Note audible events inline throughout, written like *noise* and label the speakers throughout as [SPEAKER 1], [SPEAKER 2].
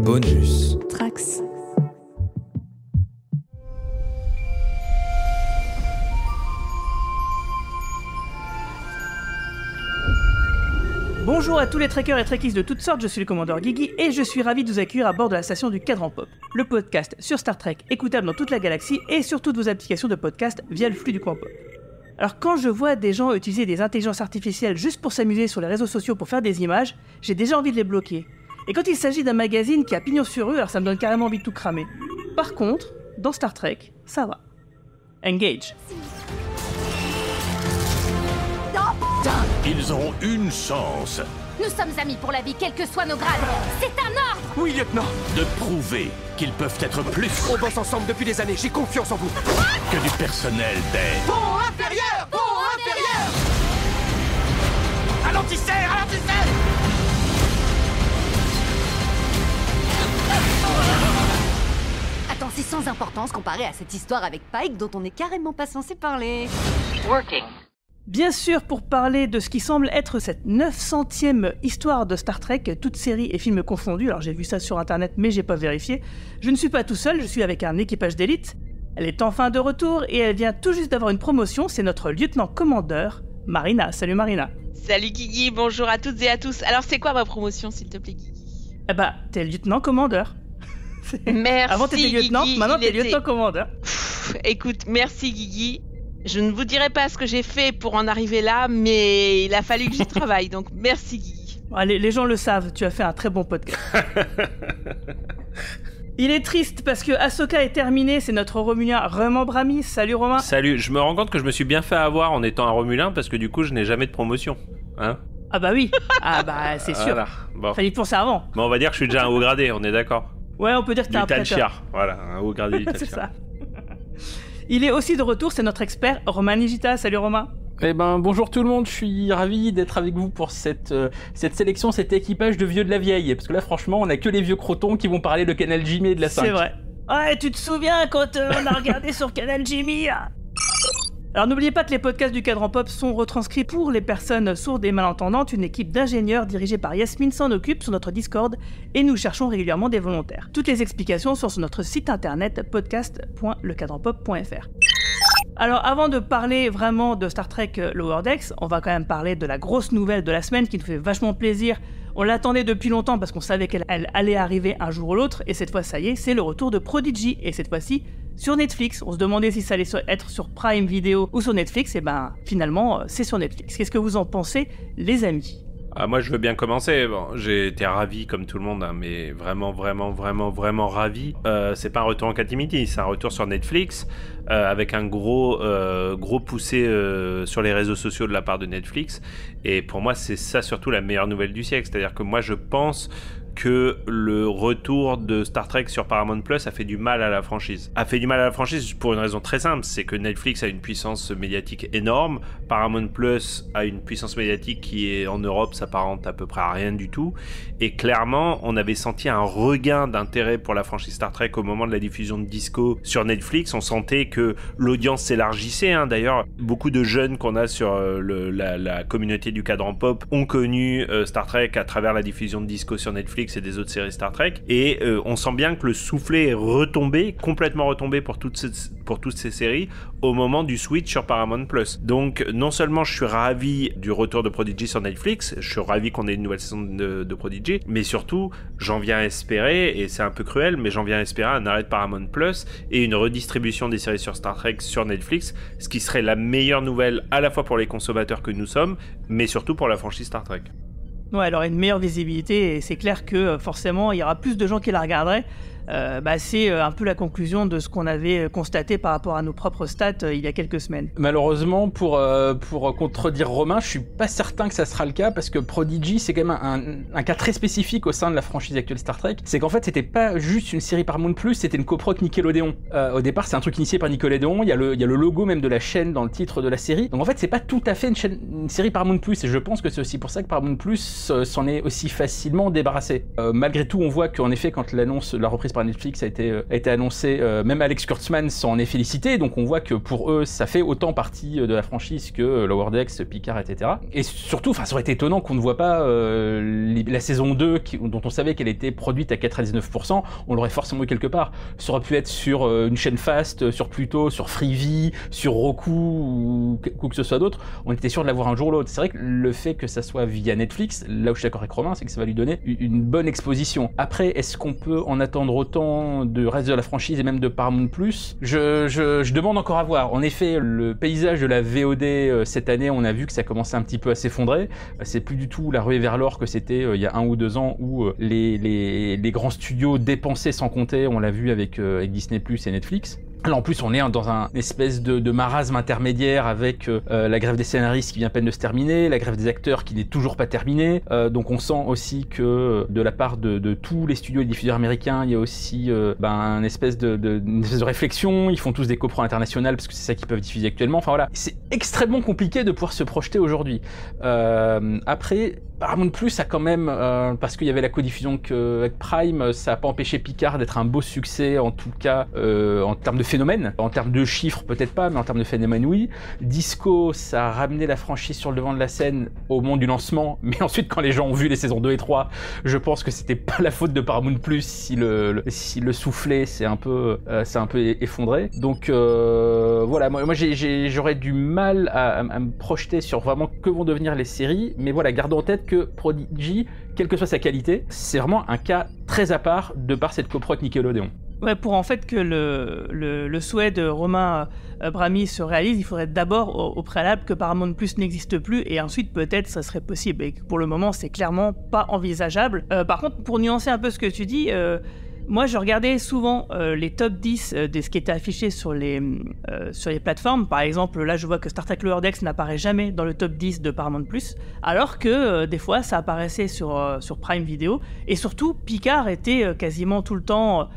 [SPEAKER 1] Bonus.
[SPEAKER 2] Trax. Bonjour à tous les trekkers et trekkies de toutes sortes, je suis le commandeur Gigi et je suis ravi de vous accueillir à bord de la station du Cadran Pop, le podcast sur Star Trek écoutable dans toute la galaxie et sur toutes vos applications de podcast via le flux du coin pop. Alors quand je vois des gens utiliser des intelligences artificielles juste pour s'amuser sur les réseaux sociaux pour faire des images, j'ai déjà envie de les bloquer. Et quand il s'agit d'un magazine qui a pignon sur rue, alors ça me donne carrément envie de tout cramer. Par contre, dans Star Trek, ça va. Engage.
[SPEAKER 1] Ils ont une chance.
[SPEAKER 2] Nous sommes amis pour la vie, quels que soient nos grades. C'est un ordre
[SPEAKER 1] Oui, lieutenant De prouver qu'ils peuvent être plus... On bosse ensemble depuis des années, j'ai confiance en vous Que du personnel des...
[SPEAKER 3] Pont inférieur Pont inférieur Ralentissez Ralentissez Attends, c'est sans importance comparé à cette histoire avec Pike dont on n'est carrément pas censé parler.
[SPEAKER 2] Bien sûr, pour parler de ce qui semble être cette 900e histoire de Star Trek, toutes séries et films confondus, alors j'ai vu ça sur internet mais j'ai pas vérifié, je ne suis pas tout seul, je suis avec un équipage d'élite. Elle est enfin de retour et elle vient tout juste d'avoir une promotion, c'est notre lieutenant-commandeur, Marina. Salut Marina.
[SPEAKER 3] Salut Guigui, bonjour à toutes et à tous. Alors c'est quoi ma promotion s'il te plaît Guigui Eh bah, t'es lieutenant-commandeur. *laughs* Merci. Avant, t'étais lieutenant, maintenant, t'es lieutenant-commandeur. Écoute, merci, Guigui. Je ne vous dirai pas ce que j'ai fait pour en arriver là, mais il a fallu que j'y *laughs* travaille, donc merci, Guigui. Allez, ah, les gens le savent, tu
[SPEAKER 2] as fait un très bon podcast. *laughs*
[SPEAKER 3] Il est triste parce que Ahsoka est
[SPEAKER 2] terminé, c'est notre Romulin Remembrami Salut Romain.
[SPEAKER 1] Salut, je me rends compte que je me suis bien fait avoir en étant un Romulin parce que du coup je n'ai jamais de promotion. Hein
[SPEAKER 2] ah bah oui, ah bah c'est ah sûr. Fallait pour avant.
[SPEAKER 1] mais on va dire que je suis déjà un haut gradé, on est d'accord. Ouais,
[SPEAKER 2] on peut dire que t'es un prêteur.
[SPEAKER 1] Voilà, un haut gradé *laughs* C'est ça.
[SPEAKER 2] Il est aussi de retour, c'est notre expert Romain Nigita. Salut Romain.
[SPEAKER 4] Eh ben, bonjour tout le monde, je suis ravi d'être avec vous pour cette, euh, cette sélection, cet équipage de vieux de la vieille. Parce que là, franchement, on a que les vieux crotons qui vont parler de Canal Jimmy et de la 5. C'est vrai.
[SPEAKER 2] Ouais, tu te souviens quand euh, on a regardé sur Canal Jimmy alors n'oubliez pas que les podcasts du Cadran Pop sont retranscrits pour les personnes sourdes et malentendantes. Une équipe d'ingénieurs dirigée par Yasmine s'en occupe sur notre Discord et nous cherchons régulièrement des volontaires. Toutes les explications sont sur notre site internet podcast.lecadranpop.fr. Alors avant de parler vraiment de Star Trek euh, Lower Decks, on va quand même parler de la grosse nouvelle de la semaine qui nous fait vachement plaisir on l'attendait depuis longtemps parce qu'on savait qu'elle allait arriver un jour ou l'autre, et cette fois, ça y est, c'est le retour de Prodigy, et cette fois-ci sur Netflix. On se demandait si ça allait être sur Prime Video ou sur Netflix, et ben finalement, euh, c'est sur Netflix. Qu'est-ce que vous en pensez, les amis
[SPEAKER 1] ah, moi, je veux bien commencer. Bon, j'ai été ravi, comme tout le monde, hein, mais vraiment, vraiment, vraiment, vraiment ravi. Euh, c'est pas un retour en catimini, c'est un retour sur Netflix, euh, avec un gros, euh, gros poussé sur les réseaux sociaux de la part de Netflix. Et pour moi, c'est ça surtout la meilleure nouvelle du siècle. C'est-à-dire que moi, je pense que le retour de Star Trek sur Paramount Plus a fait du mal à la franchise. A fait du mal à la franchise pour une raison très simple, c'est que Netflix a une puissance médiatique énorme, Paramount Plus a une puissance médiatique qui est en Europe s'apparente à peu près à rien du tout, et clairement on avait senti un regain d'intérêt pour la franchise Star Trek au moment de la diffusion de Disco sur Netflix, on sentait que l'audience s'élargissait, hein. d'ailleurs beaucoup de jeunes qu'on a sur euh, la, communauté du cadran pop ont connu euh, Star Trek à travers la diffusion de Disco sur Netflix, et des autres séries Star Trek. Et euh, on sent bien que le soufflet est retombé, complètement retombé pour toutes ces, pour toutes ces séries au moment du switch sur Paramount Plus. Donc non seulement je suis ravi du retour de Prodigy sur Netflix, je suis ravi qu'on ait une nouvelle saison de, Prodigy, mais surtout j'en viens espérer, et c'est un peu cruel, mais j'en viens espérer un arrêt de Paramount Plus et une redistribution des séries sur Star Trek sur Netflix, ce qui serait la meilleure nouvelle à la fois pour les consommateurs que nous sommes, mais surtout pour la franchise Star Trek.
[SPEAKER 2] Ouais, elle aurait une meilleure visibilité et c'est clair que euh, forcément il y aura plus de gens qui la regarderaient euh, bah, c'est euh, un peu la conclusion de ce qu'on avait constaté par rapport à nos propres stats euh, il y a quelques semaines.
[SPEAKER 4] Malheureusement, pour, pour contredire Romain, je suis pas certain que ça sera le cas parce que Prodigy, c'est quand même un, cas très spécifique au sein de la franchise actuelle Star Trek. C'est qu'en fait, c'était pas juste une série par Moon Plus, c'était une coproc Nickelodeon. au départ, c'est un truc initié par Nickelodeon. Il y, a le, il y a le logo même de la chaîne dans le titre de la série. Donc en fait, c'est pas tout à fait une, chaîne, série par Moon Plus. Et je pense que c'est aussi pour ça que Paramount Plus s'en est aussi facilement débarrassé. malgré tout, on voit qu'en effet, quand l'annonce, la reprise par Netflix a été, euh, été annoncé. Euh, même Alex Kurtzman s'en est félicité. Donc on voit que pour eux, ça fait autant partie euh, de la franchise que Lower Decks, Picard, etc. Et surtout, enfin, ça aurait été étonnant qu'on ne voit pas la saison 2 dont on savait qu'elle était produite à 99%. On l'aurait forcément quelque part. Ça aurait pu être sur une chaîne Fast, sur Pluto, sur Freevee, sur Roku ou quoi que ce soit d'autre. On était sûr de l'avoir un jour ou l'autre. C'est vrai que le fait que ça soit via Netflix, là où je suis d'accord avec Romain, c'est que ça va lui donner une bonne exposition. Après, est-ce qu'on peut en attendre autant du reste de la franchise et même de Paramount Plus. Je, demande encore à voir. En effet, le paysage de la VOD euh, cette année, on a vu que ça commençait un petit peu à s'effondrer. Euh, c'est plus du tout la ruée vers l'or que c'était euh, il y a un ou deux ans où les, grands studios dépensaient sans compter. On l'a vu avec, avec Disney Plus et Netflix. Là en plus, on est dans un espèce de, marasme intermédiaire avec euh, euh, la grève des scénaristes qui vient à peine de se terminer, la grève des acteurs qui n'est toujours pas terminée. Euh, donc on sent aussi que de la part de, tous les studios et diffuseurs américains, il y a aussi ben, une, espèce de, de, réflexion. Ils font tous des copros internationales parce que c'est ça qu'ils peuvent diffuser actuellement. Enfin voilà, c'est extrêmement compliqué de pouvoir se projeter aujourd'hui. après, Paramount Plus a quand même, euh, parce qu'il y avait la codiffusion que, avec Prime, ça n'a pas empêché Picard d'être un beau succès, en tout cas euh, en termes de phénomène. En termes de chiffres, peut-être pas, mais en termes de phénomène, oui. Disco, ça a ramené la franchise sur le devant de la scène au moment du lancement, *laughs* mais ensuite, quand les gens ont vu les saisons 2 et 3, je pense que c'était pas la faute de Paramount Plus si le, si le soufflet s'est un, peu, c'est euh, un peu effondré. Donc voilà, moi, j'aurais du mal à, me projeter sur vraiment que vont devenir les séries, mais voilà, gardons en tête que Prodigy, quelle que soit sa qualité, c'est vraiment un cas très à part de par cette coprote Nickelodeon.
[SPEAKER 2] Ouais, pour en fait que le, le, souhait de Romain euh, Brami se réalise, il faudrait d'abord au, préalable que Paramount Plus n'existe plus et ensuite peut-être ça serait possible. Et pour le moment, c'est clairement pas envisageable. Euh, par contre, pour nuancer un peu ce que tu dis, euh, moi, je regardais souvent euh, les top 10 euh, de ce qui était affiché euh, sur les, plateformes. Par exemple, là, je vois que Star Trek Lower Decks n'apparaît jamais dans le top 10 de Paramount+, alors que des fois, ça apparaissait sur, sur Prime Video. Et surtout, Picard était quasiment tout le temps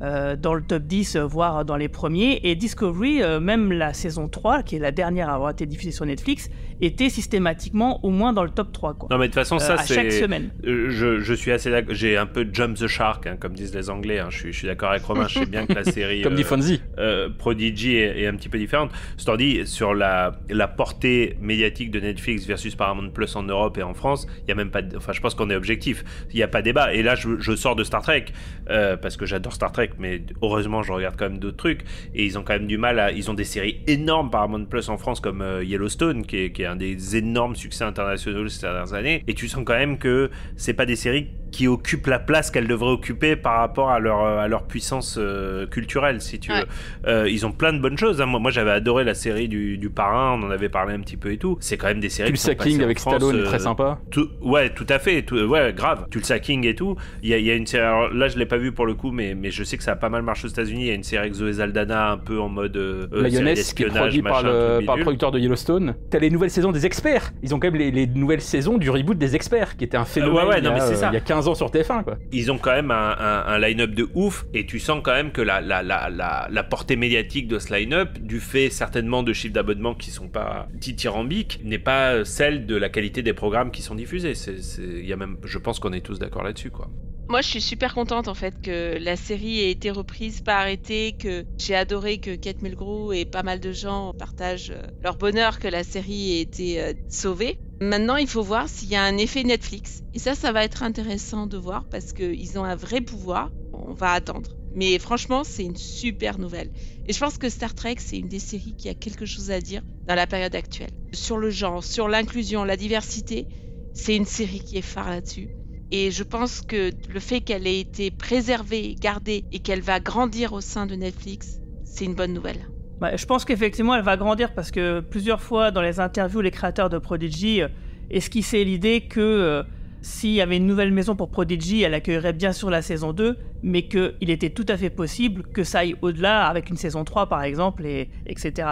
[SPEAKER 2] dans le top 10, voire dans les premiers. Et Discovery, même la saison 3, qui est la dernière à avoir été diffusée sur Netflix, était systématiquement au moins dans le top 3. Quoi. Non, mais de toute façon, euh, ça, c'est à chaque semaine.
[SPEAKER 1] Euh, je, je suis assez d'accord. J'ai un peu jump the shark, hein, comme disent les Anglais. Hein. Je, suis, je suis d'accord avec Romain. Je sais bien que la *laughs* série. comme dit euh, Prodigy est, un petit peu différente. c'est-à-dire sur la, la portée médiatique de Netflix versus Paramount Plus en Europe et en France, il y a même pas. Enfin, je pense qu'on est objectif. Il n'y a pas débat. Et là, je, je sors de Star Trek, parce que j'adore Star Trek, mais heureusement, je regarde quand même d'autres trucs. Et ils ont quand même du mal à. Ils ont des séries énormes, Paramount Plus en France, comme Yellowstone, qui est des énormes succès internationaux ces dernières années. Et tu sens quand même que c'est pas des séries qui occupent la place qu'elles devraient occuper par rapport à leur, euh, à leur puissance euh, culturelle, si tu veux. Euh, ils ont plein de bonnes choses. Hein. Moi, moi j'avais adoré la série du, Parrain, on en avait parlé un petit peu et tout. C'est quand même des séries. Tulsa Sacking avec Stallone, très sympa. ouais, tout à fait. ouais, grave. Tulsa Sacking et tout. Il y a, une série. là, je l'ai pas vu pour le coup, mais, mais je sais que ça a pas mal marché aux États-Unis. Il y a une série avec Zoé Zaldana un peu en mode. Mayonnaise qui est produit par, le,
[SPEAKER 4] producteur de Yellowstone. T'as les nouvelles saisons des experts. Ils ont quand même les, nouvelles saisons du reboot des experts, qui était un phénomène il, y a, non, ça. il y a
[SPEAKER 1] sur TF1, quoi. Ils ont quand même un, line-up de ouf, et tu sens quand même que la, portée médiatique de ce line-up, du fait certainement de chiffres d'abonnement qui sont pas dithyrambiques, n'est pas celle de la qualité des programmes qui sont diffusés. C'est, y a même, je pense qu'on est tous d'accord là-dessus, quoi.
[SPEAKER 3] Moi, je suis super contente en fait que la série ait été reprise, pas arrêtée, que j'ai adoré que Kate Mulgrew et pas mal de gens partagent euh, leur bonheur que la série ait été euh, sauvée. Maintenant, il faut voir s'il y a un effet Netflix. Et ça, ça va être intéressant de voir parce qu'ils ont un vrai pouvoir. On va attendre. Mais franchement, c'est une super nouvelle. Et je pense que Star Trek, c'est une des séries qui a quelque chose à dire dans la période actuelle. Sur le genre, sur l'inclusion, la diversité, c'est une série qui est phare là-dessus. Et je pense que le fait qu'elle ait été préservée, gardée et qu'elle va grandir au sein de Netflix, c'est une bonne nouvelle.
[SPEAKER 2] Bah, je pense qu'effectivement, elle va grandir parce que plusieurs fois dans les interviews, les créateurs de Prodigy euh, esquissaient l'idée que euh, s'il y avait une nouvelle maison pour Prodigy, elle accueillerait bien sûr la saison 2, mais qu'il était tout à fait possible que ça aille au-delà avec une saison 3 par exemple, et, etc.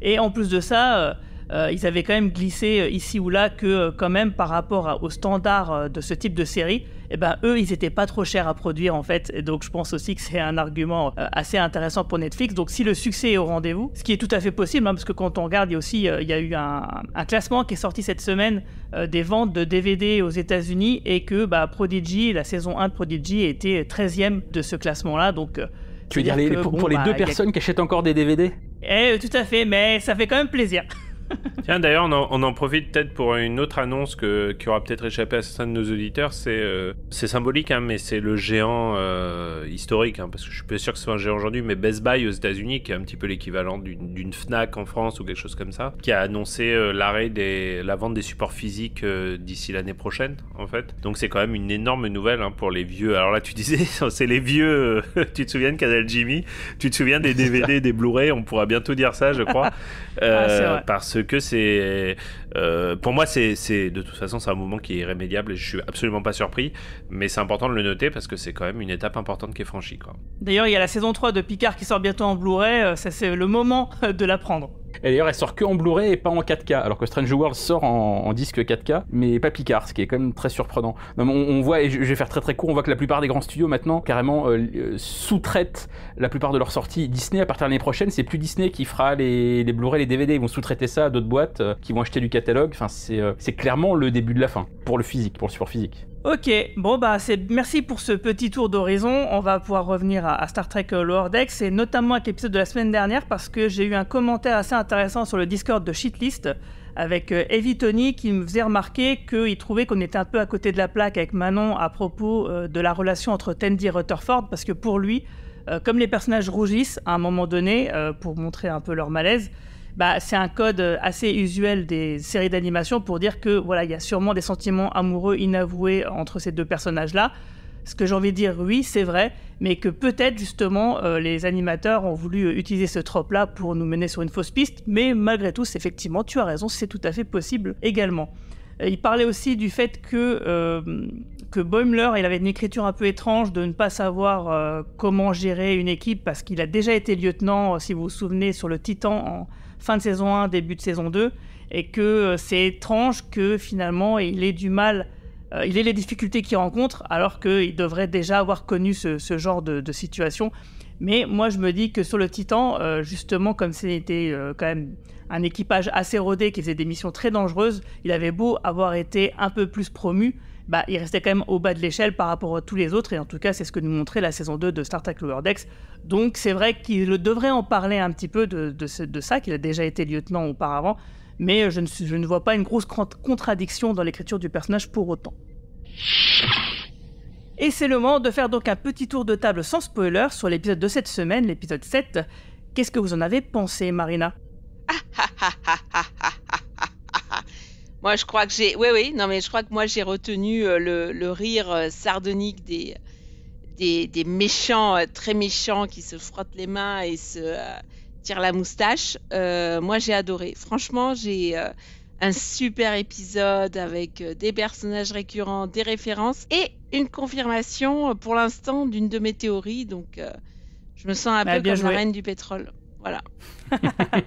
[SPEAKER 2] Et en plus de ça, euh, euh, ils avaient quand même glissé euh, ici ou là que euh, quand même par rapport aux standards de ce type de série, eh ben, eux, ils n'étaient pas trop chers à produire en fait. donc je pense aussi que c'est un argument assez intéressant pour Netflix. Donc si le succès est au rendez-vous, ce qui est tout à fait possible, hein, parce que quand on regarde, il y a aussi il y a eu un, classement qui est sorti cette semaine des ventes de DVD aux États-Unis et que bah, Prodigy, la saison 1 de Prodigy était 13e de ce classement-là. Donc tu veux dire, pour, les bah, deux
[SPEAKER 1] personnes qui
[SPEAKER 4] achètent encore des DVD
[SPEAKER 2] Eh, tout à fait, mais ça fait quand même plaisir.
[SPEAKER 1] *laughs* Tiens, d'ailleurs, on, en profite peut-être pour une autre annonce que, qui aura peut-être échappé à certains de nos auditeurs. C'est euh, symbolique, hein, mais c'est le géant euh, historique, hein, parce que je suis pas sûr que ce soit un géant aujourd'hui, mais Best Buy aux États-Unis, qui est un petit peu l'équivalent d'une Fnac en France ou quelque chose comme ça, qui a annoncé euh, l'arrêt de la vente des supports physiques d'ici l'année prochaine, en fait. Donc c'est quand même une énorme nouvelle hein, pour les vieux. Alors là, tu disais, *laughs* c'est les vieux. *laughs* tu te souviens de Canal Jimmy Tu te souviens des DVD, des Blu-ray On pourra bientôt dire ça, je crois, ah, que c'est euh, pour moi, c'est de toute façon, c'est un moment qui est irrémédiable et je suis absolument pas surpris. Mais c'est important de le noter parce que c'est quand même une étape importante qui est franchie.
[SPEAKER 2] D'ailleurs, il y a la saison 3 de Picard qui sort bientôt en Blu-ray. Euh, ça, c'est le moment de la prendre.
[SPEAKER 1] Et d'ailleurs, elle sort que en Blu-ray et pas en 4K, alors que Strange
[SPEAKER 4] World sort en, disque 4K, mais pas Picard, ce qui est quand même très surprenant. on, voit, et je, vais faire très très court, on voit que la plupart des grands studios maintenant carrément euh, sous-traitent la plupart de leurs sorties. Disney, à partir de l'année prochaine, c'est plus Disney qui fera les, Blu-ray, les DVD, ils vont sous-traiter ça à d'autres boîtes qui vont acheter du 4 euh, c'est clairement le début de la fin pour le physique, pour le support physique. Ok, bon bah
[SPEAKER 2] c'est merci pour ce petit tour d'horizon. On va pouvoir revenir à, Star Trek euh, Lower Decks et notamment avec l'épisode de la semaine dernière parce que j'ai eu un commentaire assez intéressant sur le Discord de Shitlist avec euh, Evy Tony qui me faisait remarquer qu'il trouvait qu'on était un peu à côté de la plaque avec Manon à propos de la relation entre Tandy et Rutherford parce que pour lui, comme les personnages rougissent à un moment donné pour montrer un peu leur malaise, bah, c'est un code assez usuel des séries d'animation pour dire que voilà, il y a sûrement des sentiments amoureux inavoués entre ces deux personnages-là. Ce que j'ai envie de dire, oui, c'est vrai, mais que peut-être justement euh, les animateurs ont voulu utiliser ce trope-là pour nous mener sur une fausse piste, mais malgré tout, effectivement, tu as raison, c'est tout à fait possible également. Euh, il parlait aussi du fait que, euh, que Boimler, il avait une écriture un peu étrange de ne pas savoir comment gérer une équipe parce qu'il a déjà été lieutenant, si vous vous souvenez, sur le Titan en, fin de saison 1, début de saison 2, et que euh, c'est étrange que finalement il ait du mal, euh, il ait les difficultés qu'il rencontre, alors qu'il devrait déjà avoir connu ce, genre de, situation. Mais moi je me dis que sur le Titan, euh, justement comme c'était quand même un équipage assez rodé qui faisait des missions très dangereuses, il avait beau avoir été un peu plus promu, bah, il restait quand même au bas de l'échelle par rapport à tous les autres, et en tout cas, c'est ce que nous montrait la saison 2 de Star Trek Lower Decks. Donc, c'est vrai qu'il devrait en parler un petit peu de, de ça, qu'il a déjà été lieutenant auparavant, mais je ne, je ne vois pas une grosse contradiction dans l'écriture du personnage pour autant. Et c'est le moment de faire donc un petit tour de table sans spoiler sur l'épisode de cette semaine, l'épisode 7. Qu'est-ce que vous en avez pensé, Marina
[SPEAKER 3] moi, je crois que j'ai. Oui, oui, non, mais je crois que moi, j'ai retenu euh, le, rire euh, sardonique des, des, méchants, euh, très méchants, qui se frottent les mains et se tirent la moustache. moi, j'ai adoré. Franchement, j'ai un super épisode avec des personnages récurrents, des références et une confirmation pour l'instant d'une de mes théories. Donc, je me sens un bah, peu bien comme la reine du pétrole. Voilà. *laughs*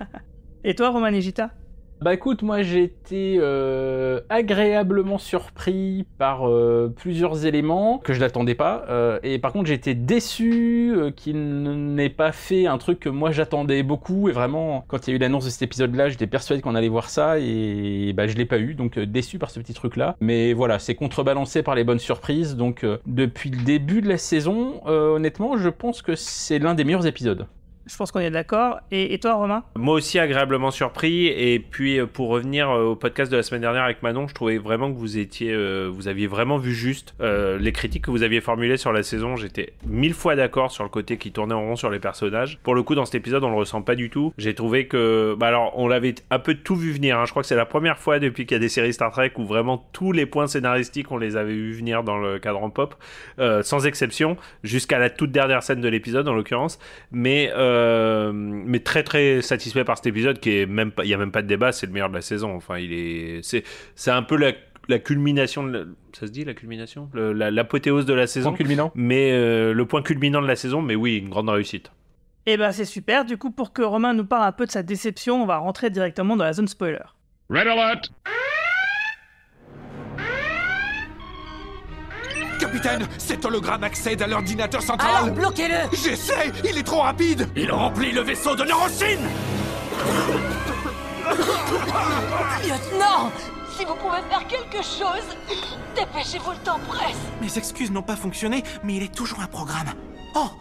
[SPEAKER 4] *laughs* et toi, Roman bah écoute, moi j'ai été euh, agréablement surpris par euh, plusieurs éléments que je n'attendais pas. Euh, et par contre j'étais été déçu qu'il n'ait pas fait un truc que moi j'attendais beaucoup. Et vraiment, quand il y a eu l'annonce de cet épisode-là, j'étais persuadé qu'on allait voir ça. Et bah, je l'ai pas eu, donc déçu par ce petit truc-là. Mais voilà, c'est contrebalancé par les bonnes surprises. Donc depuis le début de la saison, honnêtement, je pense que c'est l'un des meilleurs épisodes. Je
[SPEAKER 2] pense qu'on est d'accord. Et, toi, Romain
[SPEAKER 1] Moi aussi, agréablement surpris. Et puis, euh, pour revenir euh, au podcast de la semaine dernière avec Manon, je trouvais vraiment que vous étiez, euh, vous aviez vraiment vu juste les critiques que vous aviez formulées sur la saison. J'étais mille fois d'accord sur le côté qui tournait en rond sur les personnages. Pour le coup, dans cet épisode, on le ressent pas du tout. J'ai trouvé que, bah alors, on l'avait un peu tout vu venir. Hein. Je crois que c'est la première fois depuis qu'il y a des séries Star Trek où vraiment tous les points scénaristiques, on les avait vu venir dans le cadre en pop, sans exception, jusqu'à la toute dernière scène de l'épisode en l'occurrence. Mais euh, mais très très satisfait par cet épisode qui est même il y a même pas de débat, c'est le meilleur de la saison. Enfin, il est c'est c'est un peu la culmination, ça se dit la culmination, l'apothéose de la saison. Mais euh, le point culminant de la saison, mais oui, une grande réussite.
[SPEAKER 2] Et eh ben c'est super. Du coup, pour que Romain nous parle un peu de sa déception, on va rentrer directement dans la zone spoiler.
[SPEAKER 1] Red alert. Capitaine, cet hologramme accède à l'ordinateur central. Alors bloquez-le J'essaie Il est trop rapide Il remplit le vaisseau de Neurochine Lieutenant Si vous pouvez faire quelque chose, dépêchez-vous, le temps presse
[SPEAKER 4] Mes excuses n'ont pas fonctionné, mais il est toujours un programme. Oh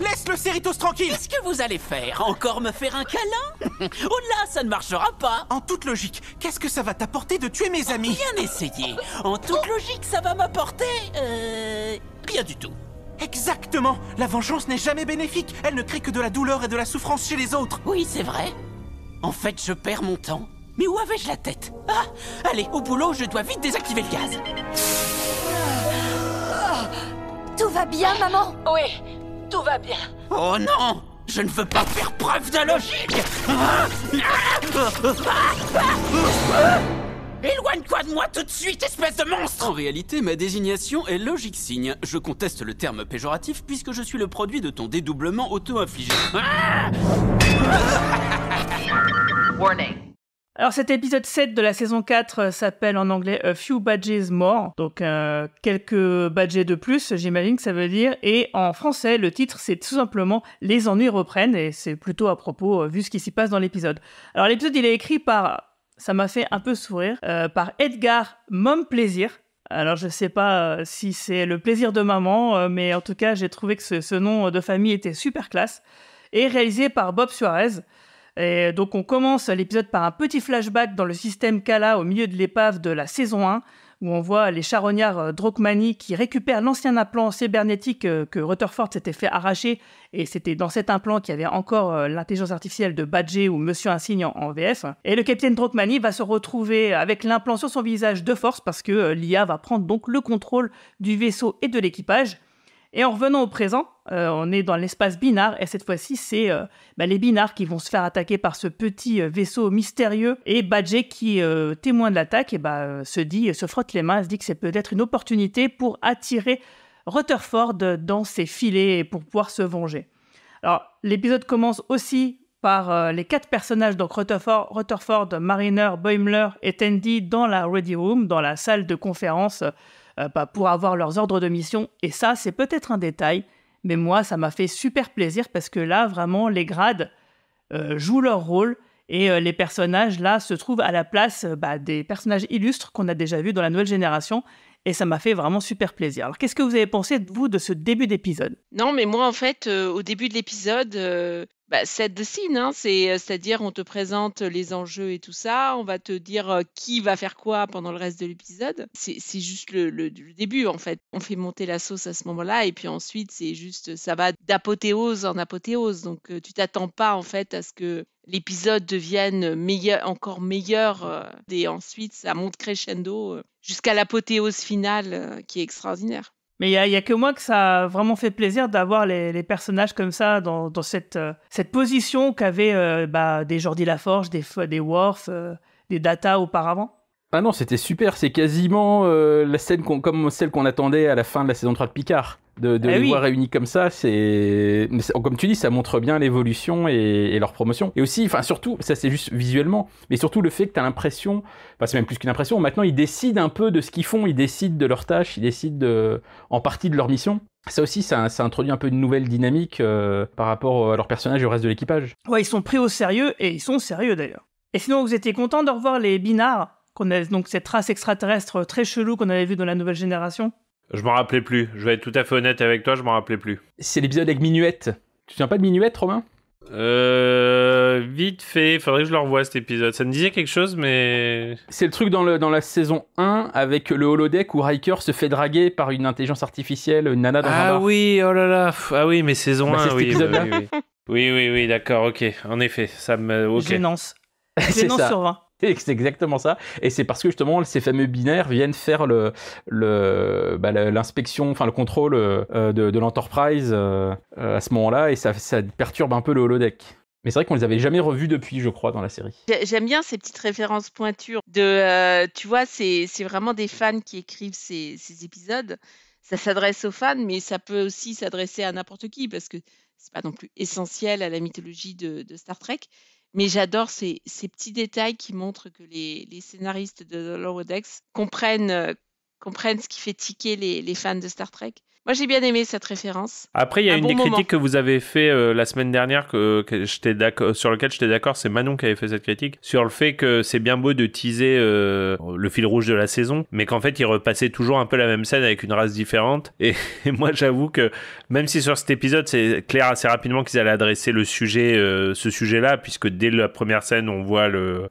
[SPEAKER 4] Laisse le Cerritos tranquille Qu'est-ce
[SPEAKER 3] que vous allez faire Encore me faire un câlin *laughs* Oh là, ça ne marchera pas En toute logique,
[SPEAKER 4] qu'est-ce que ça va t'apporter de tuer mes amis Bien essayé En toute oh. logique, ça va m'apporter... Euh... Rien du tout. Exactement La vengeance n'est jamais bénéfique Elle ne crée que de la douleur et de la souffrance chez les autres Oui, c'est vrai. En fait, je perds mon temps. Mais où avais-je
[SPEAKER 3] la tête Ah Allez, au boulot, je dois vite désactiver le gaz
[SPEAKER 4] Tout va bien, maman Oui, tout va bien.
[SPEAKER 3] Oh non
[SPEAKER 4] Je ne veux pas faire preuve de logique Éloigne-toi de moi tout de suite, espèce de monstre En réalité, ma désignation est logique signe. Je conteste le terme péjoratif puisque je suis le produit de ton dédoublement auto-infligé. Ah
[SPEAKER 3] Warning.
[SPEAKER 2] Alors cet épisode 7 de la saison 4 euh, s'appelle en anglais A Few Badges More, donc euh, quelques badges de plus, j'imagine que ça veut dire, et en français le titre c'est tout simplement Les ennuis reprennent, et c'est plutôt à propos euh, vu ce qui s'y passe dans l'épisode. Alors l'épisode il est écrit par, ça m'a fait un peu sourire, par Edgar Mom Plaisir, alors je ne sais pas si c'est le plaisir de maman, mais en tout cas j'ai trouvé que ce, nom de famille était super classe, et réalisé par Bob Suarez. Et donc on commence l'épisode par un petit flashback dans le système Kala au milieu de l'épave de la saison 1, où on voit les charognards euh, Drokmani qui récupèrent l'ancien implant cybernétique euh, que Rutherford s'était fait arracher, et c'était dans cet implant qu'il y avait encore euh, l'intelligence artificielle de Badger ou Monsieur Insigne en VF. Et le capitaine Drokmani va se retrouver avec l'implant sur son visage de force parce que l'IA va prendre donc le contrôle du vaisseau et de l'équipage. Et en revenant au présent, euh, on est dans l'espace binaire et cette fois-ci, c'est euh, bah, les binards qui vont se faire attaquer par ce petit euh, vaisseau mystérieux et Badger qui, témoin de l'attaque, et eh bah, se dit, se frotte les mains, se dit que c'est peut-être une opportunité pour attirer Rutherford dans ses filets et pour pouvoir se venger. Alors, l'épisode commence aussi par les quatre personnages, donc Rutherford, Mariner, Boimler et Tandy dans la Ready Room, dans la salle de conférence, bah, pour avoir leurs ordres de mission. Et ça, c'est peut-être un détail, mais moi, ça m'a fait super plaisir parce que là, vraiment, les grades euh, jouent leur rôle et euh, les personnages, là, se trouvent à la place euh, bah, des personnages illustres qu'on a déjà vus dans la nouvelle génération. Et ça m'a fait vraiment super plaisir. Alors, qu'est-ce que vous avez pensé, vous, de ce début d'épisode
[SPEAKER 3] Non, mais moi, en fait, au début de l'épisode, cette bah, set the hein, c'est, euh, à dire on te présente les enjeux et tout ça, on va te dire euh, qui va faire quoi pendant le reste de l'épisode. C'est, juste le, début en fait. On fait monter la sauce à ce moment-là et puis ensuite c'est juste ça va d'apothéose en apothéose. Donc euh, tu t'attends pas en fait à ce que l'épisode devienne encore meilleur et ensuite ça monte crescendo jusqu'à l'apothéose finale qui est extraordinaire.
[SPEAKER 2] Mais il n'y a, que moi que ça a vraiment fait plaisir d'avoir les, personnages comme ça dans, euh, cette, position qu'avaient euh, bah, des Jordi Laforge, des, des Worf, euh, des Data
[SPEAKER 4] auparavant. Ah non, c'était super, c'est quasiment euh, la scène comme celle qu'on attendait à la fin de la saison 3 de Picard. De, eh les voir réunis comme ça, c'est. Comme tu dis, ça montre bien l'évolution et, leur promotion. Et aussi, enfin, surtout, ça c'est juste visuellement, mais surtout le fait que tu as l'impression, enfin, c'est même plus qu'une impression, maintenant ils décident un peu de ce qu'ils font, ils décident de leur tâche, ils décident en partie de leur mission. Ça aussi, ça, introduit un peu une nouvelle dynamique euh, par rapport à leurs personnages et au reste de l'équipage.
[SPEAKER 2] Ouais, ils sont pris au sérieux et ils sont sérieux d'ailleurs. Et sinon, vous étiez content de revoir les binards on a donc cette race extraterrestre très chelou qu'on avait vu dans la nouvelle génération
[SPEAKER 1] Je m'en rappelais plus. Je vais être tout à fait honnête avec toi, je m'en rappelais plus. C'est l'épisode avec Minuette. Tu tiens pas de Minuette, Romain euh, vite fait, faudrait que je le revoie cet épisode. Ça me disait quelque chose, mais.
[SPEAKER 4] C'est le truc dans, la saison 1 avec le holodeck où Riker se fait draguer par une intelligence artificielle, une nana dans un Ah
[SPEAKER 1] oui, oh là là, ah oui, mais saison 1, bah, oui, oui, oui, oui, d'accord, ok, en effet, ça me. Okay. Génance
[SPEAKER 4] *laughs* sur 20.
[SPEAKER 1] *laughs* c'est exactement
[SPEAKER 4] ça. Et c'est parce que justement ces fameux binaires viennent faire le, bah, l'inspection, enfin le contrôle euh, de, de l'Enterprise euh, à ce moment-là, et ça, ça perturbe un peu le holodeck. Mais c'est vrai qu'on les avait jamais revus depuis, je crois, dans la série.
[SPEAKER 3] J'aime bien ces petites références pointures. De, euh, tu vois, c'est, vraiment des fans qui écrivent ces, épisodes. Ça s'adresse aux fans, mais ça peut aussi s'adresser à n'importe qui parce que c'est pas non plus essentiel à la mythologie de Star Trek. Mais j'adore ces, petits détails qui montrent que les, scénaristes de The Lower comprennent, euh, comprennent ce qui fait tiquer les fans de Star Trek. Moi, j'ai bien aimé cette référence.
[SPEAKER 1] Après, il y a une des critiques que vous avez fait euh, la semaine dernière que, que j'étais euh, sur lequel j'étais d'accord. C'est Manon qui avait fait cette critique sur le fait que c'est bien beau de teaser euh, le fil rouge de la saison, mais qu'en fait, il repassait toujours un peu la même scène avec une race différente. *laughs* Et, moi, j'avoue que même si sur cet épisode, c'est clair assez rapidement qu'ils allaient adresser le sujet, ce sujet-là, puisque dès la première scène, on voit le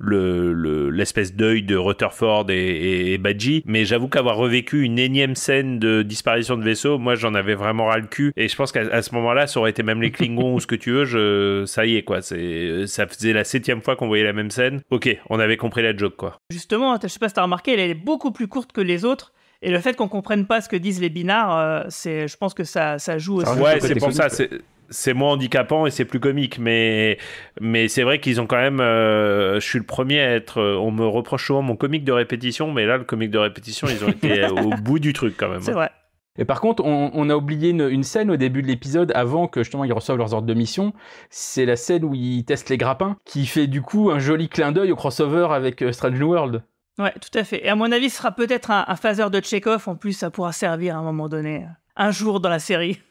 [SPEAKER 1] l'espèce le, d'œil de Rutherford et, et, Badgie. Mais j'avoue qu'avoir revécu une énième scène de disparition de vaisseau moi j'en avais vraiment ras le cul. Et je pense qu'à ce moment-là, ça aurait été même les Klingons ou ce que tu veux, je... ça y est, quoi. C'est... Euh, ça faisait la septième fois qu'on voyait la même scène. Ok, on avait compris la joke, quoi.
[SPEAKER 2] Justement, je sais pas si t'as remarqué, elle est beaucoup plus courte que les autres. Et le fait qu'on comprenne pas ce que disent les binards, euh, c'est, je pense que ça, ça joue aussi. Ouais, c'est pour ça.
[SPEAKER 1] C'est, moins handicapant et c'est plus comique, mais, mais c'est vrai qu'ils ont quand même. Euh, je suis le premier à être. On me reproche souvent mon comique de répétition, mais là, le comique de répétition, ils ont été au *laughs* bout du truc quand même. C'est
[SPEAKER 4] hein. vrai. Et par contre, on, a oublié une, scène au début de l'épisode, avant que justement ils reçoivent leurs ordres de mission. C'est la scène où ils testent les grappins, qui fait du coup un joli clin d'œil au crossover avec euh, Strange World.
[SPEAKER 2] Ouais, tout à fait. Et à mon avis, ce sera peut-être un, un phaser de Chekhov. En plus, ça pourra servir à un moment donné, euh, un jour dans la série.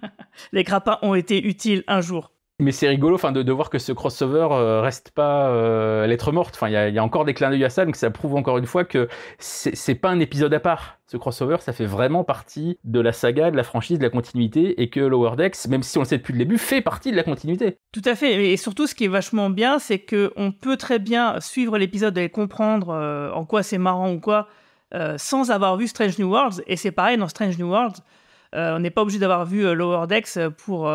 [SPEAKER 2] *laughs* les grappins ont été utiles un jour
[SPEAKER 4] mais c'est rigolo enfin de, de, voir que ce crossover euh, reste pas à euh, lettre morte enfin il y, a, encore des clins d'œil à ça donc ça prouve encore une fois que c'est pas un épisode à part ce crossover ça fait vraiment partie de la saga de la franchise de la continuité et que Lower Decks même si on le sait depuis le début fait partie de la continuité
[SPEAKER 2] tout à fait et surtout ce qui est vachement bien c'est que on peut très bien suivre l'épisode et comprendre euh, en quoi c'est marrant ou quoi sans avoir vu Strange New Worlds et c'est pareil dans Strange New Worlds on n'est pas obligé d'avoir vu Lower Decks pour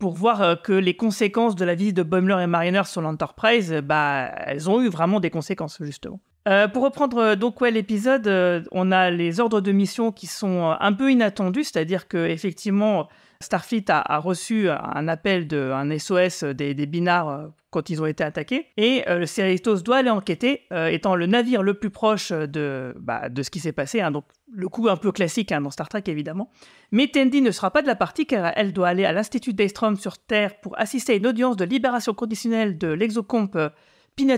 [SPEAKER 2] pour voir euh, que les conséquences de la visite de Boimler et Mariner sur l'Enterprise, bah, elles ont eu vraiment des conséquences, justement. Euh, pour reprendre euh, donc l'épisode, on a les ordres de mission qui sont un peu inattendus, c'est-à-dire que effectivement Starfleet a, reçu euh, un appel de un SOS euh, des, des binards euh, quand ils ont été attaqués. Et le Cerritos doit aller enquêter, étant le navire le plus proche de, bah, ce qui s'est passé. Hein, donc, le coup un peu classique hein, dans Star Trek, évidemment. Mais Tendy ne sera pas de la partie car elle doit aller à l'Institut Daystrom sur Terre pour assister à une audience de libération conditionnelle de l'exocomp euh,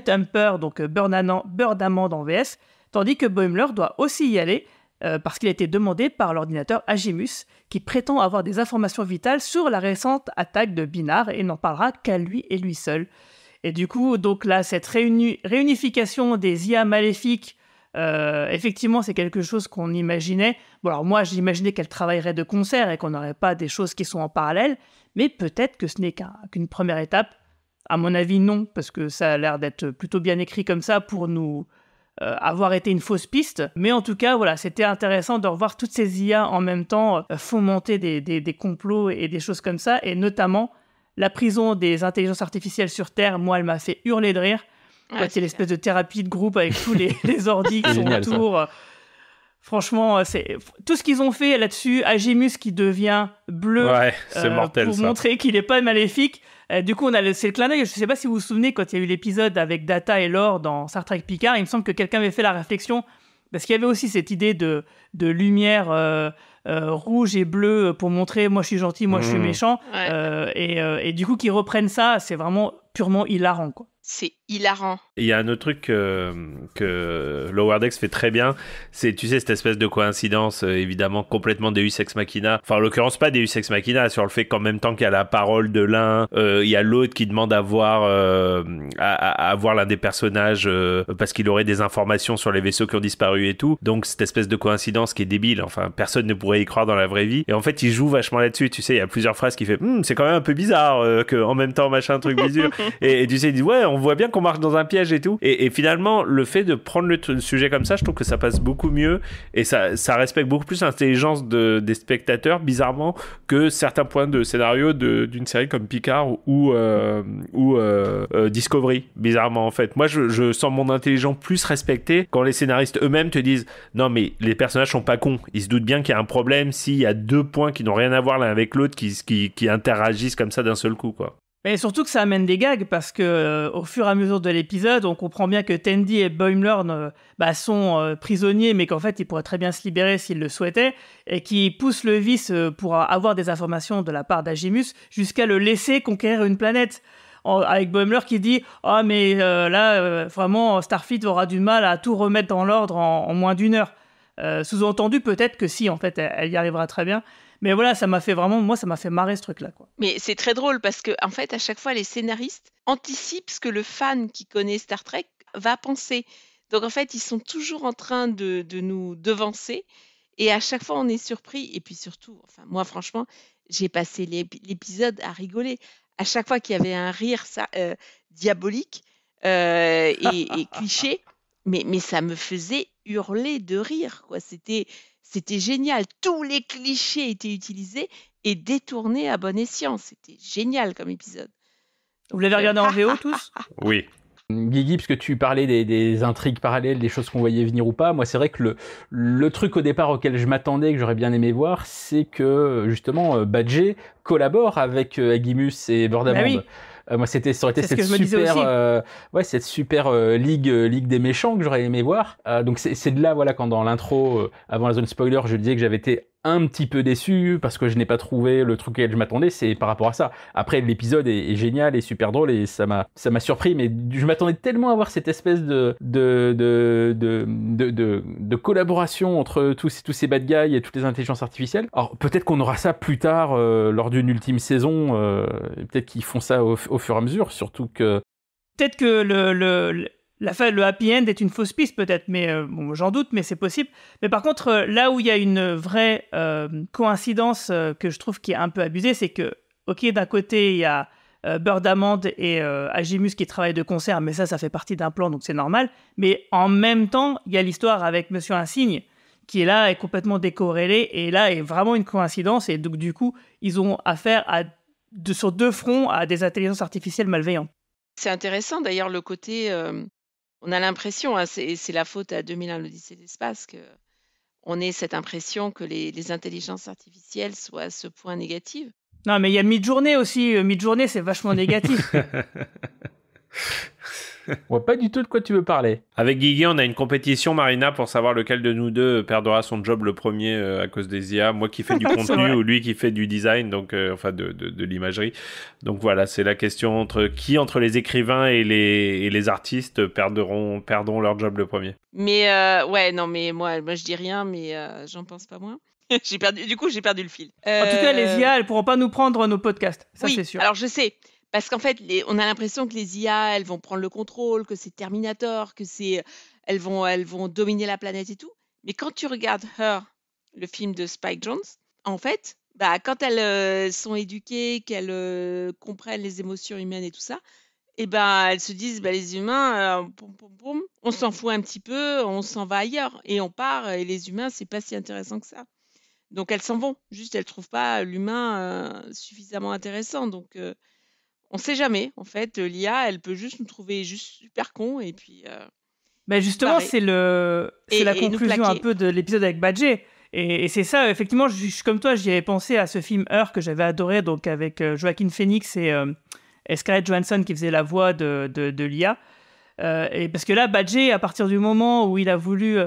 [SPEAKER 2] Humper, donc Bird Amand en VS, tandis que Boimler doit aussi y aller euh, parce qu'il a été demandé par l'ordinateur Agimus, qui prétend avoir des informations vitales sur la récente attaque de Binard et n'en parlera qu'à lui et lui seul. Et du coup, donc là, cette réunification des IA maléfiques, euh, effectivement, c'est quelque chose qu'on imaginait. Bon, alors moi, j'imaginais qu'elles travailleraient de concert et qu'on n'aurait pas des choses qui sont en parallèle, mais peut-être que ce n'est qu'une première étape. À mon avis, non, parce que ça a l'air d'être plutôt bien écrit comme ça pour nous, euh, avoir été une fausse piste. Mais en tout cas, voilà, c'était intéressant de revoir toutes ces IA en même temps euh, fomenter des, complots et des choses comme ça. Et notamment, la prison des intelligences artificielles sur Terre, moi, elle m'a fait hurler de rire. y ah, c'est l'espèce de thérapie de groupe avec tous les, *laughs* les qui sont autour. Euh, Franchement, euh, c'est tout ce qu'ils ont fait là-dessus. Agimus qui devient bleu euh, pour montrer qu'il n'est pas maléfique. Euh, du coup, on a le... c'est le clin d'œil. Je ne sais pas si vous vous souvenez quand il y a eu l'épisode avec Data et Lore dans Star Trek Picard. Il me semble que quelqu'un avait fait la réflexion parce qu'il y avait aussi cette idée de, de lumière rouge et bleue pour montrer moi je suis gentil, moi je suis hmm. méchant. Et, du coup, qu'ils reprennent ça, c'est vraiment purement hilarant. Quoi c'est hilarant.
[SPEAKER 1] Il y a un autre truc euh, que, Lower Decks fait très bien, c'est, tu sais, cette espèce de coïncidence, euh, évidemment, complètement Deus Ex Machina. Enfin, en l'occurrence, pas Deus Ex Machina, sur le fait qu'en même temps qu'il y a la parole de l'un, euh, il y a l'autre qui demande à voir, à, voir l'un des personnages parce qu'il aurait des informations sur les vaisseaux qui ont disparu et tout. Donc, cette espèce de coïncidence qui est débile, enfin, personne ne pourrait y croire dans la vraie vie. Et en fait, il joue vachement là-dessus, tu sais, il y a plusieurs phrases qui fait, hmm, c'est quand même un peu bizarre qu'en même temps, machin, truc, bizarre. *laughs* et, et, tu sais, il dit, ouais, on voit bien qu'on marche dans un piège et tout. Et, finalement, le fait de prendre le, sujet comme ça, je trouve que ça passe beaucoup mieux et ça, ça respecte beaucoup plus l'intelligence de, des spectateurs, bizarrement, que certains points de scénario d'une série comme Picard ou, ou euh, euh, euh, Discovery, bizarrement en fait. Moi, je, sens mon intelligence plus respectée quand les scénaristes eux-mêmes te disent non, mais les personnages sont pas cons, ils se doutent bien qu'il y a un problème s'il y a deux points qui n'ont rien à voir l'un avec l'autre qui, qui interagissent comme ça d'un seul coup, quoi.
[SPEAKER 2] Mais surtout que ça amène des gags parce que euh, au fur et à mesure de l'épisode, on comprend bien que Tandy et Boimler euh, bah, sont euh, prisonniers, mais qu'en fait ils pourraient très bien se libérer s'ils le souhaitaient, et qui poussent le vice pour avoir des informations de la part d'Agimus jusqu'à le laisser conquérir une planète. avec Boimler qui dit ah mais là vraiment Starfleet aura du mal à tout remettre dans l'ordre en, moins d'une heure. Sous-entendu peut-être que si en fait elle y arrivera très bien. Mais voilà, ça m'a fait vraiment, moi, ça m'a fait marrer ce truc-là.
[SPEAKER 3] Mais c'est très drôle parce que, en fait, à chaque fois, les scénaristes anticipent ce que le fan qui connaît Star Trek va penser. Donc, en fait, ils sont toujours en train de, nous devancer. Et à chaque fois, on est surpris. Et puis surtout, enfin, moi, franchement, j'ai passé l'épisode à rigoler. À chaque fois qu'il y avait un rire euh, diabolique euh, et, *laughs* cliché, mais, mais ça me faisait hurler de rire. quoi. C'était c'était génial. Tous les clichés étaient utilisés et détournés à bon escient. C'était génial comme épisode. Vous l'avez regardé en VO tous
[SPEAKER 4] *laughs* Oui. Guigui, puisque tu parlais des, intrigues parallèles, des choses qu'on voyait venir ou pas, moi c'est vrai que le, truc au départ auquel je m'attendais, que j'aurais bien aimé voir, c'est que justement euh, Badger collabore avec euh, Agimus et bah Bordamonde. Euh, moi, c'était, ça aurait été cette super, euh, ouais, cette super euh, ligue, ligue des méchants que j'aurais aimé voir. donc c'est, de là, voilà, quand dans l'intro, avant la zone spoiler, je disais que j'avais été un petit peu déçu parce que je n'ai pas trouvé le truc que je m'attendais, c'est par rapport à ça. Après, l'épisode est, génial et super drôle et ça m'a, ça m'a surpris, mais je m'attendais tellement à voir cette espèce de, de, de, de, de, collaboration entre tous, tous ces bad guys et toutes les intelligences artificielles. Alors, peut-être qu'on aura ça plus tard euh, lors d'une ultime saison, euh, peut-être qu'ils font ça au, fur et à mesure, surtout que.
[SPEAKER 2] Peut-être que le le happy end est une fausse piste peut-être, mais euh, j'en doute, mais c'est possible. Mais par contre, euh, là où il y a une vraie euh, coïncidence que je trouve qui est un peu abusée, c'est que, ok, d'un côté, il y a Beurre d'amande et Agimus qui travaillent de concert, mais ça, ça fait partie d'un plan, donc c'est normal. Mais en même temps, il y a l'histoire avec Monsieur Insigne qui est là, est complètement décorrélé, et là est vraiment une coïncidence, et donc du coup, ils ont affaire à, sur deux fronts à des intelligences artificielles malveillantes.
[SPEAKER 3] C'est intéressant d'ailleurs le côté on a l'impression, hein, c'est, la faute à 2001 l'Odyssée de l'espace, que on ait cette impression que les, intelligences artificielles soient à ce point négatives.
[SPEAKER 2] Non, mais il y a mid-journée aussi. Euh, mi journée c'est vachement négatif.
[SPEAKER 4] *laughs*
[SPEAKER 1] *laughs* On voit pas du tout de quoi tu veux parler. Avec Guigui, on a une compétition, Marina, pour savoir lequel de nous deux perdra son job le premier euh, à cause des IA. Moi qui fais du *laughs* contenu ou lui qui fait du design, donc euh, enfin de, l'imagerie. Donc voilà, c'est la question entre qui, entre les écrivains et les, artistes, perdront, leur job le premier.
[SPEAKER 3] Mais euh, ouais, non, mais moi, moi je dis rien, mais j'en pense pas moins. *laughs* j'ai perdu, du coup, j'ai perdu le fil. En tout cas, les IA,
[SPEAKER 2] elles pourront pas nous prendre nos podcasts. Ça, c'est sûr. Alors
[SPEAKER 3] je sais. Parce qu'en fait, on a l'impression que les IA, elles vont prendre le contrôle, que c'est Terminator, que c'est, elles vont, elles vont dominer la planète et tout. Mais quand tu regardes Her, le film de Spike Jones, en fait, bah, quand elles euh, sont éduquées, qu'elles euh, comprennent les émotions humaines et tout ça, et eh ben elles se disent, bah, les humains, euh, on s'en fout un petit peu, on s'en va ailleurs et on part. Et les humains, c'est pas si intéressant que ça. Donc elles s'en vont. Juste, elles trouvent pas l'humain suffisamment intéressant. Donc on sait jamais en fait euh, l'IA elle peut juste nous trouver juste super con et puis Mais euh, bah, justement
[SPEAKER 2] c'est le c'est la conclusion un peu de l'épisode avec Badger et, c'est ça effectivement je, suis comme toi j'y avais pensé à ce film Heur que j'avais adoré donc avec euh, Joaquin Phoenix et, Scarlett Johansson qui faisait la voix de, de, l'IA et parce que là Badger à partir du moment où il a voulu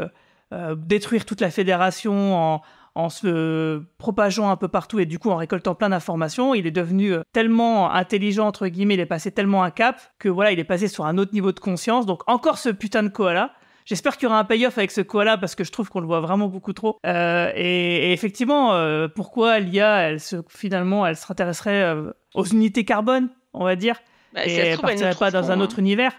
[SPEAKER 2] détruire toute la fédération en, en se propageant un peu partout et du coup en récoltant plein d'informations. Il est devenu euh, tellement intelligent, entre guillemets, il est passé tellement un cap que voilà, il est passé sur un autre niveau de conscience. Donc encore ce putain de koala. J'espère qu'il y aura un payoff avec ce koala parce que je trouve qu'on le voit vraiment beaucoup trop. Euh, et, effectivement, euh, pourquoi l'IA, elle se, finalement, elle s'intéresserait aux unités carbone, on va dire,
[SPEAKER 3] bah, et elle partirait pas dans un autre hein. univers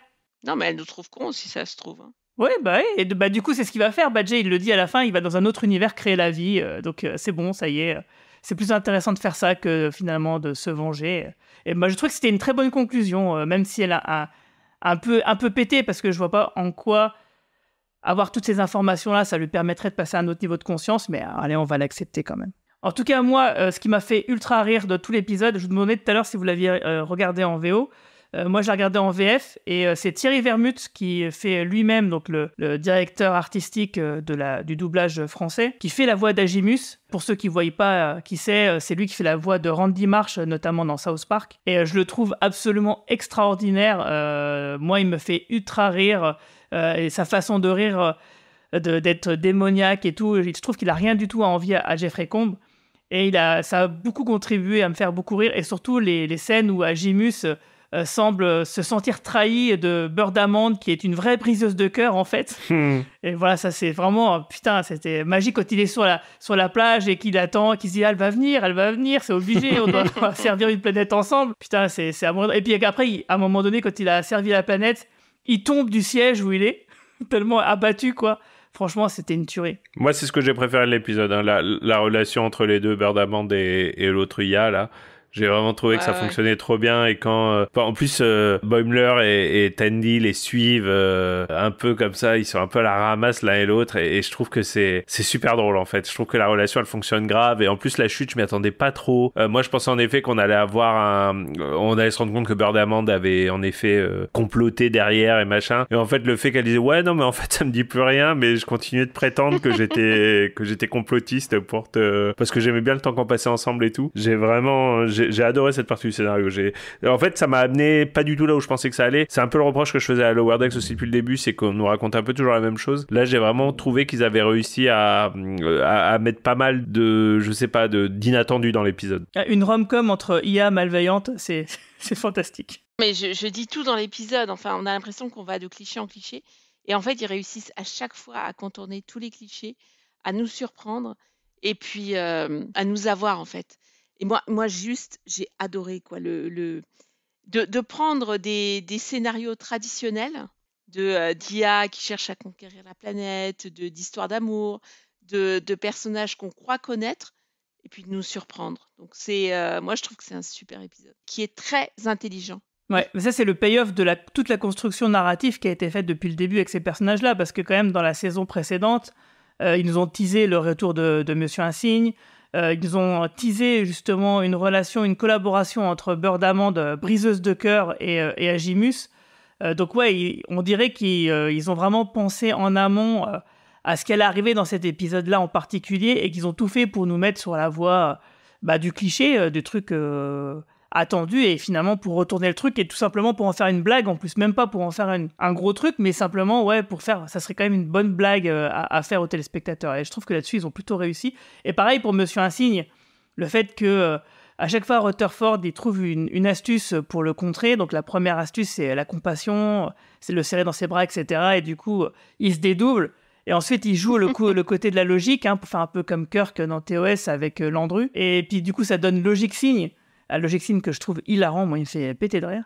[SPEAKER 3] Non, mais elle nous trouve con si ça se trouve. Hein. Oui, bah,
[SPEAKER 2] et bah, du coup, c'est ce qu'il va faire. Badger, il le dit à la fin, il va dans un autre univers créer la vie. Euh, donc, euh, c'est bon, ça y est. Euh, c'est plus intéressant de faire ça que finalement de se venger. Et moi, bah, je trouve que c'était une très bonne conclusion, même si elle a, un, peu, un peu pété, parce que je vois pas en quoi avoir toutes ces informations-là, ça lui permettrait de passer à un autre niveau de conscience. Mais allez, on va l'accepter quand même. En tout cas, moi, ce qui m'a fait ultra rire de tout l'épisode, je vous demandais tout à l'heure si vous l'aviez regardé en VO. Euh, moi, je l'ai regardé en VF et euh, c'est Thierry Vermuth qui fait lui-même, donc le, directeur artistique euh, de la, du doublage français, qui fait la voix d'Agimus. Pour ceux qui ne voient pas qui sait, c'est lui qui fait la voix de Randy Marsh, notamment dans South Park. Et je le trouve absolument extraordinaire. moi, il me fait ultra rire et sa façon de rire d'être démoniaque et tout. Je trouve qu'il a rien du tout à envier à, Jeffrey Combe. Et il a, ça a beaucoup contribué à me faire beaucoup rire. Et surtout, les, les scènes où Agimus euh, semble euh, se sentir trahi de Beurre d'Amande, qui est une vraie briseuse de cœur, en fait. Hmm. Et voilà, ça, c'est vraiment, euh, putain, c'était magique quand il est sur la, sur la plage et qu'il attend, qu'il se dit, elle va venir, elle va venir, c'est obligé, on doit *laughs* servir une planète ensemble. Putain, c'est Et puis après, à un moment donné, quand il a servi la planète, il tombe du siège où il est, *laughs* tellement abattu, quoi. Franchement, c'était une tuerie.
[SPEAKER 1] Moi, c'est ce que j'ai préféré de l'épisode, hein, la, relation entre les deux, Beurre d'Amande et, et l'autre IA, là. J'ai vraiment trouvé que ça fonctionnait trop bien et quand, euh, en plus, euh, Boimler et, et, Tandy les suivent euh, un peu comme ça, ils sont un peu à la ramasse l'un et l'autre et, je trouve que c'est c'est super drôle en fait. Je trouve que la relation elle fonctionne grave et en plus la chute, je m'y attendais pas trop. moi, je pensais en effet qu'on allait avoir un, on allait se rendre compte que Bird avait en effet comploté derrière et machin. Et en fait, le fait qu'elle disait ouais non mais en fait *laughs* ça me dit plus rien, mais je continuais de prétendre que j'étais *laughs* que j'étais complotiste pour te parce que j'aimais bien le temps qu'on passait ensemble et tout. J'ai vraiment j'ai j'ai adoré cette partie du scénario. J'ai, en fait, ça m'a amené pas du tout là où je pensais que ça allait. C'est un peu le reproche que je faisais à Lower Decks aussi depuis le début, c'est qu'on nous raconte un peu toujours la même chose. Là, j'ai vraiment trouvé qu'ils avaient réussi à, euh, mettre pas mal de, je sais pas, de d'inattendus dans l'épisode.
[SPEAKER 2] Ah, une rom-com entre IA malveillante, *laughs* c'est, fantastique.
[SPEAKER 3] Mais je, dis tout dans l'épisode. Enfin, on a l'impression qu'on va de cliché en cliché. Et en fait, ils réussissent à chaque fois à contourner tous les clichés, à nous surprendre et puis euh, à nous avoir en fait. Et moi, moi juste, j'ai adoré quoi le, le de, de prendre des, des scénarios traditionnels de euh, d'IA qui cherche à conquérir la planète, de d'histoires d'amour, de, de personnages qu'on croit connaître, et puis de nous surprendre. Donc c'est, euh, moi je trouve que c'est un super épisode qui est très intelligent.
[SPEAKER 2] Ouais, mais ça c'est le payoff de la, toute la construction narrative qui a été faite depuis le début avec ces personnages-là, parce que quand même dans la saison précédente, euh, ils nous ont teasé le retour de, de Monsieur Insigne, euh, ils ont teasé justement une relation, une collaboration entre Beurre d'amande, euh, briseuse de cœur et, euh, Agimus. donc ouais, on dirait qu'ils ont vraiment pensé en amont à ce qu'elle arrivait dans cet épisode-là en particulier et qu'ils ont tout fait pour nous mettre sur la voie bah, du cliché, du truc attendu et finalement pour retourner le truc et tout simplement pour en faire une blague en plus même pas pour en faire un gros truc mais simplement ouais pour faire ça serait quand même une bonne blague euh, à, faire aux téléspectateurs et je trouve que là-dessus ils ont plutôt réussi et pareil pour Monsieur Insigne le fait que euh, à chaque fois Rutherford il trouve une, astuce pour le contrer donc la première astuce c'est la compassion c'est le serrer dans ses bras etc et du coup il se dédouble et ensuite, il joue le, côté de la logique, hein, pour faire un peu comme Kirk dans TOS avec euh, Landru. Et puis, du coup, ça donne logique signe à logixine que je trouve hilarant. Moi, il me fait péter de rire.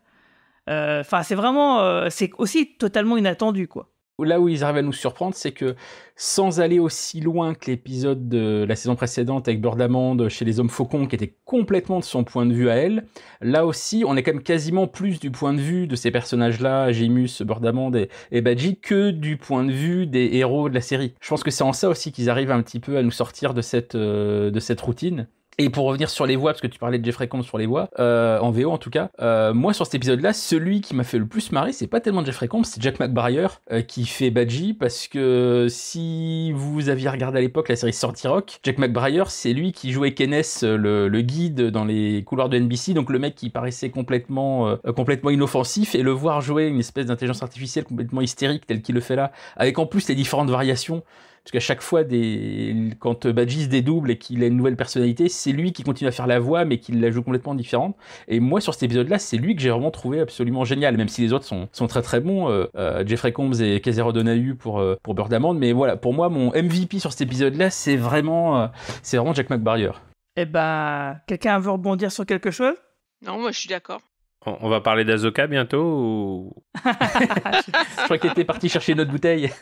[SPEAKER 4] Euh, enfin, c'est vraiment. Euh, c'est aussi totalement inattendu, quoi là où ils arrivent à nous surprendre, c'est que sans aller aussi loin que l'épisode de la saison précédente avec Bordamande chez les Hommes Faucons, qui était complètement de son point de vue à elle, là aussi, on est quand même quasiment plus du point de vue de ces personnages-là, Jimus, Bordamande et, et que du point de vue des héros de la série. Je pense que c'est en ça aussi qu'ils arrivent un petit peu à nous sortir de cette, euh, de cette routine. Et pour revenir sur les voix, parce que tu parlais de Jeffrey Combs sur les voix, euh, en VO en tout cas, euh, moi sur cet épisode-là, celui qui m'a fait le plus marrer, c'est pas tellement Jeffrey Combs, c'est Jack McBrier euh, qui fait Badgie, parce que si vous aviez regardé à l'époque la série Sorty Rock, Jack McBrier, c'est lui qui jouait Kenneth, le, le, guide dans les couloirs de NBC, donc le mec qui paraissait complètement, complètement inoffensif, et le voir jouer une espèce d'intelligence artificielle complètement hystérique telle qu'il le fait là, avec en plus les différentes variations parce qu'à chaque fois, des... quand Badgis dédouble et qu'il a une nouvelle personnalité, c'est lui qui continue à faire la voix, mais qu'il la joue complètement différente. Et moi, sur cet épisode-là, c'est lui que j'ai vraiment trouvé absolument génial, même si les autres sont, sont très très bons, euh, euh, Jeffrey Combs et Kazero Donahue pour, euh, pour mais voilà, pour moi, mon MVP sur cet épisode-là, c'est vraiment, euh, c'est vraiment Jack McBarrier.
[SPEAKER 2] Et eh bah quelqu'un veut rebondir sur quelque chose Non, moi je suis
[SPEAKER 3] d'accord.
[SPEAKER 1] On va parler d'Azoka bientôt ou... *laughs* *laughs* Je crois qu'il était parti chercher notre bouteille. *laughs*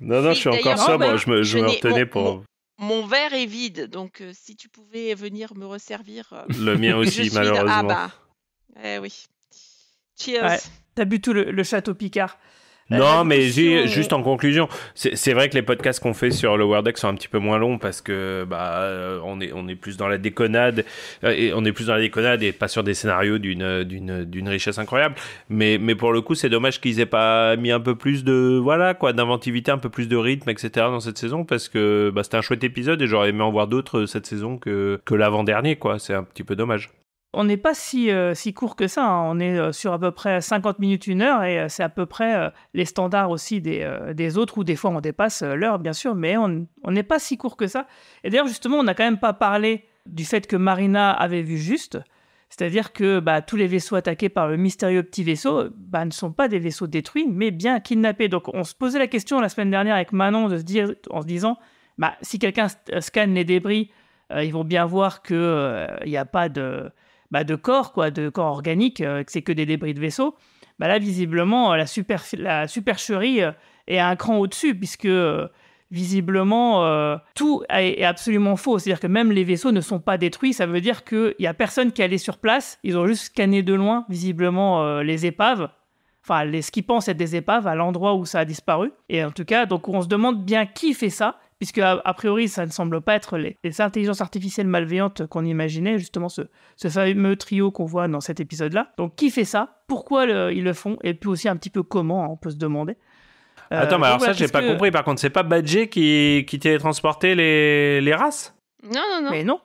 [SPEAKER 1] Non, non, je suis encore sobre, Moi, je me, je me retenais pour...
[SPEAKER 3] Mon, verre est vide, donc euh, si tu pouvais venir me resservir... Euh, le mien *laughs* aussi, malheureusement. Ah bah, eh oui. Cheers.
[SPEAKER 2] T'as bu tout le château Picard. Non, mais euh. juste en
[SPEAKER 1] conclusion, c'est vrai que les podcasts qu'on fait sur le Wordex sont un petit peu moins longs parce que bah euh, on est on est plus dans la déconnade euh, et on est plus dans la déconnade et pas sur des scénarios d'une d'une d'une richesse incroyable. Mais mais pour le coup, c'est dommage qu'ils aient pas mis un peu plus de voilà quoi d'inventivité, un peu plus de rythme, etc. dans cette saison parce que bah, c'était un chouette épisode et j'aurais aimé en voir d'autres cette saison que que l'avant dernier quoi. C'est un petit peu dommage
[SPEAKER 2] on n'est pas si, euh, si court que ça. Hein. On est euh, sur à peu près 50 minutes, une heure, et euh, c'est à peu près les standards aussi des, des autres, ou des fois on dépasse l'heure, bien sûr, mais on n'est pas si court que ça. Et d'ailleurs, justement, on n'a quand même pas parlé du fait que Marina avait vu juste, c'est-à-dire que bah, tous les vaisseaux attaqués par le mystérieux petit vaisseau bah, ne sont pas des vaisseaux détruits, mais bien kidnappés. Donc on se posait la question la semaine dernière avec Manon de se dire, en se disant, bah, si quelqu'un scanne les débris, ils vont bien voir qu'il n'y a pas de bah, de corps, quoi, de corps organique, euh, que c'est que des débris de vaisseaux, bah, là, visiblement, euh, la, supercherie euh, est à un cran au-dessus, puisque visiblement, tout est absolument faux. C'est-à-dire que même les vaisseaux ne sont pas détruits. Ça veut dire qu'il n'y a personne qui est allé sur place. Ils ont juste scanné de loin, visiblement, les épaves. Enfin, les, ce qu'ils pensent être des épaves à l'endroit où ça a disparu. Et en tout cas, donc on se demande bien qui fait ça puisque a, priori, ça ne semble pas être les, intelligences artificielles malveillantes qu'on imaginait, justement ce, ce fameux trio qu'on voit dans cet épisode-là. Donc, qui fait ça Pourquoi ils le font Et puis aussi un petit peu comment, on peut se demander. Euh, Attends, mais alors ça, ça, j'ai pas compris.
[SPEAKER 1] Par contre, c'est pas Badger qui, qui télétransportait les, les races
[SPEAKER 2] Non, non, non. Mais non.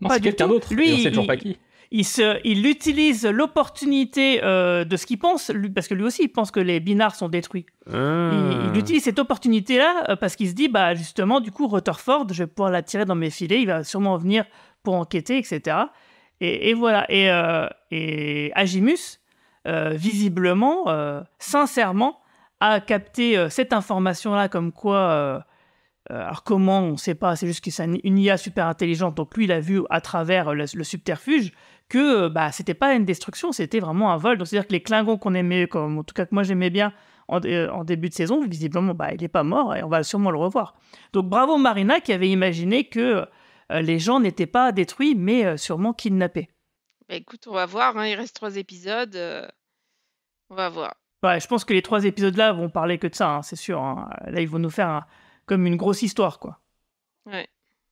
[SPEAKER 2] non pas quelqu'un d'autre. Lui, on sait toujours pas qui il, se, utilise l'opportunité euh, de ce qu'il pense, parce que lui aussi, il pense que les binards sont détruits. Ah. Il, utilise cette opportunité-là euh, parce qu'il se dit, bah justement, du coup, Rutherford, je vais pouvoir l'attirer dans mes filets, il va sûrement venir pour enquêter, etc. Et, voilà. Et, euh, Agimus, visiblement, sincèrement, a capté cette information-là comme quoi... Alors comment, on ne sait pas, c'est juste que c'est une IA super intelligente, donc lui il a vu à travers le subterfuge que euh, bah, c'était pas une destruction, c'était vraiment un vol. Donc c'est-à-dire que les Klingons qu'on aimait, comme en tout cas que moi j'aimais bien en, euh, début de saison, visiblement bah, il n'est pas mort et on va sûrement le revoir. Donc bravo Marina qui avait imaginé que euh, les gens n'étaient pas détruits mais sûrement kidnappés.
[SPEAKER 3] Bah, écoute, on va voir, hein, il reste trois épisodes, on va voir.
[SPEAKER 2] je pense que les trois épisodes là vont parler que de ça, hein, c'est sûr. Hein. Là ils vont nous faire comme une grosse histoire quoi.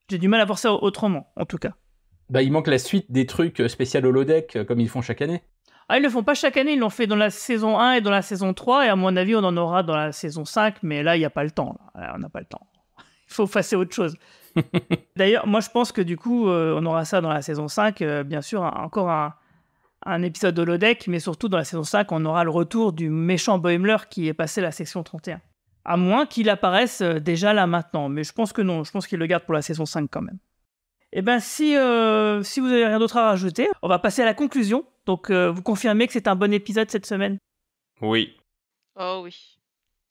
[SPEAKER 4] J'ai du mal à voir ça autrement en tout cas. Bah, il manque la suite des trucs euh, spécial holodeck euh, comme ils font chaque année.
[SPEAKER 2] Ah, ils le font pas chaque année, ils l'ont fait dans la saison 1 et dans la saison 3, et à mon avis, on en aura dans la saison 5, mais là, il n'y a pas le temps. Là, euh, on n'a pas le temps. *laughs* Il faut passer autre chose. *laughs* D'ailleurs, moi, je pense que du coup, on aura ça dans la saison 5, bien sûr, encore un, un épisode holodeck, mais surtout dans la saison 5, on aura le retour du méchant Boimler qui est passé la section 31. À moins qu'il apparaisse déjà là maintenant, mais je pense que non, je pense qu'il le garde pour la saison 5 quand même. Eh bien, si, euh, si vous n'avez rien d'autre à rajouter, on va passer à la conclusion. Donc, euh, vous confirmez que c'est un bon épisode cette semaine
[SPEAKER 1] Oui.
[SPEAKER 3] Oh oui.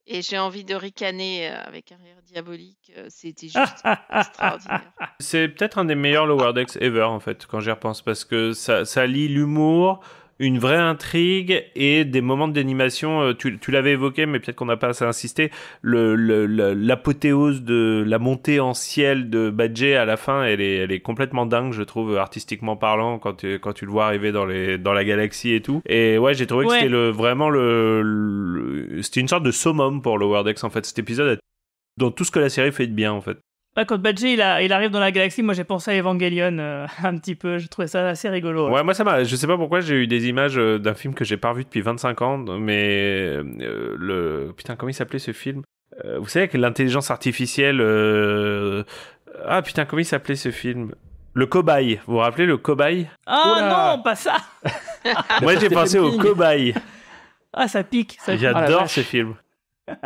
[SPEAKER 3] Et j'ai envie de ricaner euh, avec un rire diabolique. C'était juste
[SPEAKER 1] *laughs* extraordinaire. C'est peut-être un des meilleurs Lower Decks ever, en fait, quand j'y repense, parce que ça, ça lie l'humour, une vraie intrigue et des moments d'animation. Euh, tu, tu l'avais évoqué, mais peut-être qu'on n'a pas assez insisté. L'apothéose le, de la montée en ciel de Badger à la fin, elle est, elle est complètement dingue, je trouve, artistiquement parlant, quand tu, quand tu le vois arriver dans, les, dans la galaxie et tout. Et ouais, j'ai trouvé que c'était le, vraiment le, c'était une sorte de summum pour le Wordex en fait. Cet épisode dans tout ce que la série fait de bien en fait
[SPEAKER 2] quand Badger il, arrive dans la galaxie, moi j'ai pensé à Evangelion euh, *laughs* un petit peu. Je trouvais ça assez rigolo. Ouais,
[SPEAKER 1] moi ça m'a. Je sais pas pourquoi j'ai eu des images euh, d'un film que j'ai pas vu depuis 25 ans, mais euh, le putain comment il s'appelait ce film Vous savez que l'intelligence artificielle. Ah putain comment il s'appelait ce film le cobaye, vous vous rappelez le cobaye
[SPEAKER 2] Ah non, pas ça *laughs* Moi j'ai pensé au cobaye. Ah ça pique, ça J'adore ah, films.
[SPEAKER 1] film. *laughs*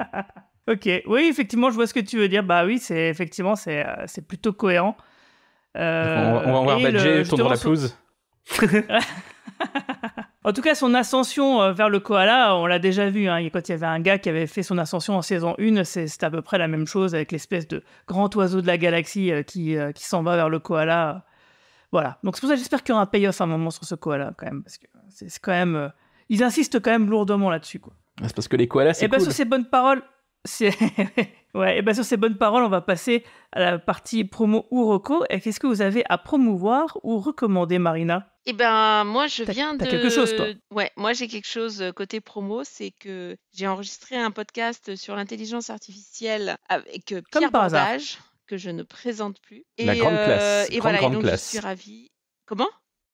[SPEAKER 2] Ok, oui, effectivement, je vois ce que tu veux dire. Bah oui, c'est effectivement, c'est euh, plutôt cohérent. on, va, on va euh, voir Badger tourner la pelouse. *laughs* en tout cas, son ascension euh, vers le koala, on l'a déjà vu. Hein, quand il y avait un gars qui avait fait son ascension en saison 1, c'est à peu près la même chose avec l'espèce de grand oiseau de la galaxie qui, qui s'en va vers le koala. Voilà. Donc c'est pour ça que j'espère qu'il y aura un payoff à un moment sur ce koala quand même, parce que c'est quand même, ils insistent quand même lourdement là-dessus quoi.
[SPEAKER 4] Ah, c'est parce que les koalas. Et bah, cool. sur ces
[SPEAKER 2] bonnes paroles, *laughs* ouais, ben, sur ces bonnes paroles, on va passer à la partie promo ou reco. Et qu'est-ce que vous avez à promouvoir ou recommander, Marina
[SPEAKER 3] eh ben moi je viens de quelque chose Ouais, moi j'ai quelque chose euh, côté promo, c'est que j'ai enregistré un podcast sur l'intelligence artificielle avec euh, Pierre que je ne présente plus. Et, la grande euh, classe. Et voilà, donc je suis ravie. Comment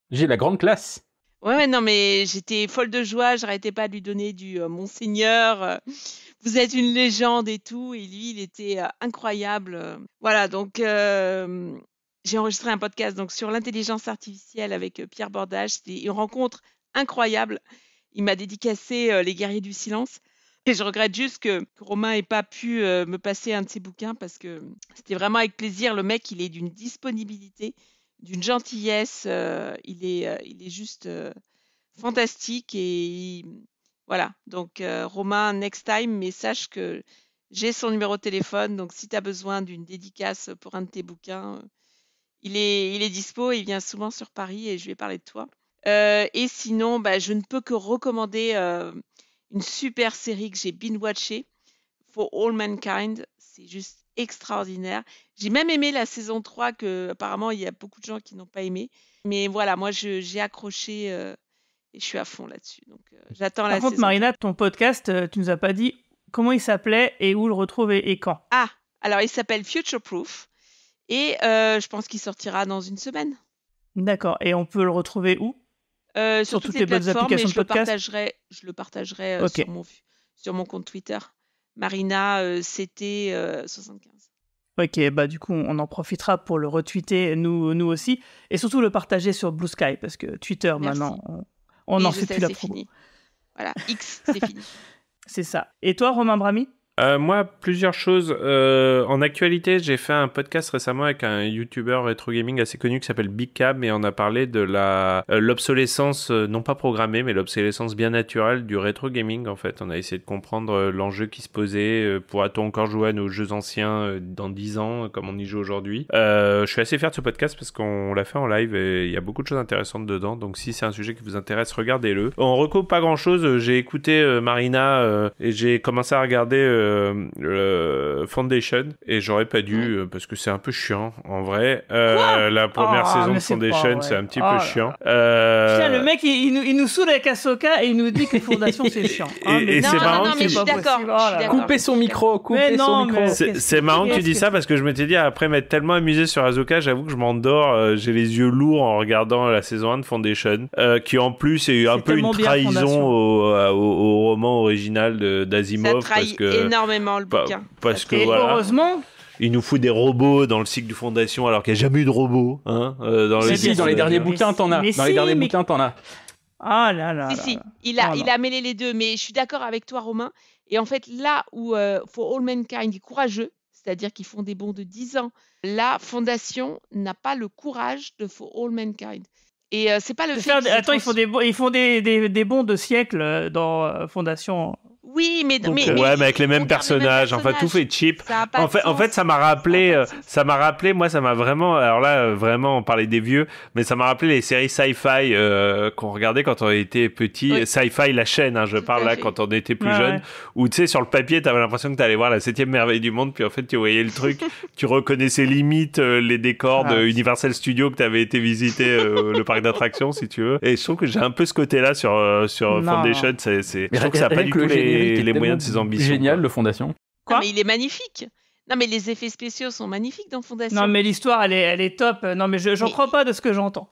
[SPEAKER 4] J'ai la grande classe.
[SPEAKER 3] Ouais, non, mais j'étais folle de joie, j'arrêtais pas de lui donner du euh, Monseigneur, euh, vous êtes une légende et tout. Et lui, il était euh, incroyable. Voilà, donc j'ai enregistré un podcast donc, sur l'intelligence artificielle avec Pierre Bordage. C'était une rencontre incroyable. Il m'a dédicacé Les guerriers du silence. Et je regrette juste que, Romain ait pas pu me passer un de ses bouquins parce que c'était vraiment avec plaisir. Le mec, il est d'une disponibilité d'une gentillesse. Euh, il, est, euh, il est juste euh, fantastique et voilà. Donc, Romain, next time, mais sache que j'ai son numéro de téléphone. Donc, si tu as besoin d'une dédicace pour un de tes bouquins, il est, il est dispo. Il vient souvent sur Paris et je vais parler de toi. et sinon, bah, je ne peux que recommander une super série que j'ai been watchée For All Mankind. C'est juste extraordinaire. J'ai même aimé la saison 3 que apparemment il y a beaucoup de gens qui n'ont pas aimé. Mais voilà, moi j'ai accroché euh, et je suis à fond là-dessus. Donc euh, j'attends la Par contre, Marina,
[SPEAKER 2] ton podcast, euh, tu nous as pas dit comment il s'appelait et où le retrouver et quand.
[SPEAKER 3] Ah, alors il s'appelle Future Proof et je pense qu'il sortira dans une semaine.
[SPEAKER 2] D'accord. Et on peut le retrouver où
[SPEAKER 3] sur, toutes, les, bonnes applications de podcast. Le partagerai, je le partagerai sur mon compte Twitter. Marina, euh, c'était 75.
[SPEAKER 2] Euh, ok, bah du coup, on en profitera pour le retweeter, nous, nous aussi, et surtout le partager sur Blue Sky, parce que Twitter, maintenant, on n'en fait plus la promo. Voilà, X, *laughs* c'est fini. c'est ça. Et toi, Romain Brami
[SPEAKER 1] euh, moi, plusieurs choses. Euh, en actualité, j'ai fait un podcast récemment avec un YouTuber rétro gaming assez connu qui s'appelle Big Cab, et on a parlé de la euh, l'obsolescence non pas programmée mais l'obsolescence bien naturelle du rétro gaming en fait. On a essayé de comprendre l'enjeu qui se posait. Pourra-t-on encore jouer à nos jeux anciens dans 10 ans comme on y joue aujourd'hui Je suis assez fier de ce podcast parce qu'on l'a fait en live et il y a beaucoup de choses intéressantes dedans. Donc si c'est un sujet qui vous intéresse, regardez-le. On recoupe pas grand-chose. J'ai écouté Marina et j'ai commencé à regarder euh, Foundation et j'aurais pas dû euh, parce que c'est un peu chiant en vrai. Euh, la première ah, saison de Foundation, c'est un petit peu oh chiant. Euh, le
[SPEAKER 2] mec, il, nous, il, nous, saoule avec Ahsoka et il nous dit que *laughs* Foundation c'est chiant. et,
[SPEAKER 1] c'est marrant. d'accord. Coupez son micro, coupez son micro. C'est marrant que tu dis ça parce que je m'étais dit après m'être tellement amusé sur Ahsoka, j'avoue que je m'endors, j'ai les yeux lourds en regardant la saison 1 de Foundation, qui en plus est, un peu une trahison au, roman original d'Asimov. parce que énormément le bouquin. Parce que voilà, Il nous fout des robots dans le cycle du Fondation alors qu'il n'y a jamais eu de robots. Hein, euh, dans, les si, dans les derniers bouquins, t'en as. Dans les derniers bouquins, t'en as.
[SPEAKER 2] Ah là
[SPEAKER 4] là. Si,
[SPEAKER 3] si. Il, a, ah il a mêlé les deux, mais je suis d'accord avec toi, Romain. Et en fait, là où euh, For All Mankind est courageux, c'est-à-dire qu'ils font des bons de 10 ans, la Fondation n'a pas le courage de For All Mankind. Et euh, c'est pas le fait. Faire, attends, ils font, des,
[SPEAKER 2] ils font des, des, des bons de siècles dans Fondation
[SPEAKER 3] oui, mais, euh, mais, ouais, mais
[SPEAKER 1] avec les mêmes personnages. Enfin, tout fait cheap. En fait, en fait, ça m'a rappelé, euh, ça m'a rappelé, moi, ça m'a vraiment. Alors là, euh, vraiment, on parlait des vieux, mais ça m'a rappelé les séries sci-fi qu'on regardait quand on était petit. Sci-fi, la chaîne, hein, je parle là, quand on était plus jeune, Ou tu sais, sur le papier, t'avais l'impression que t'allais voir la septième merveille du monde, puis en fait, tu voyais le truc, *laughs* tu reconnaissais limite les décors de Universal Studios que t'avais été visiter le parc d'attractions, si tu veux. Et je trouve que j'ai un peu ce côté-là sur sur Foundation. C'est, je trouve que ça pas du tout les les moyens de ses ambitions. Génial, le Fondation.
[SPEAKER 3] Quoi il est magnifique. Non, mais les effets spéciaux sont magnifiques dans Fondation. Non, mais l'histoire, elle est, elle est top. Non,
[SPEAKER 2] mais j'en crois pas de ce que j'entends.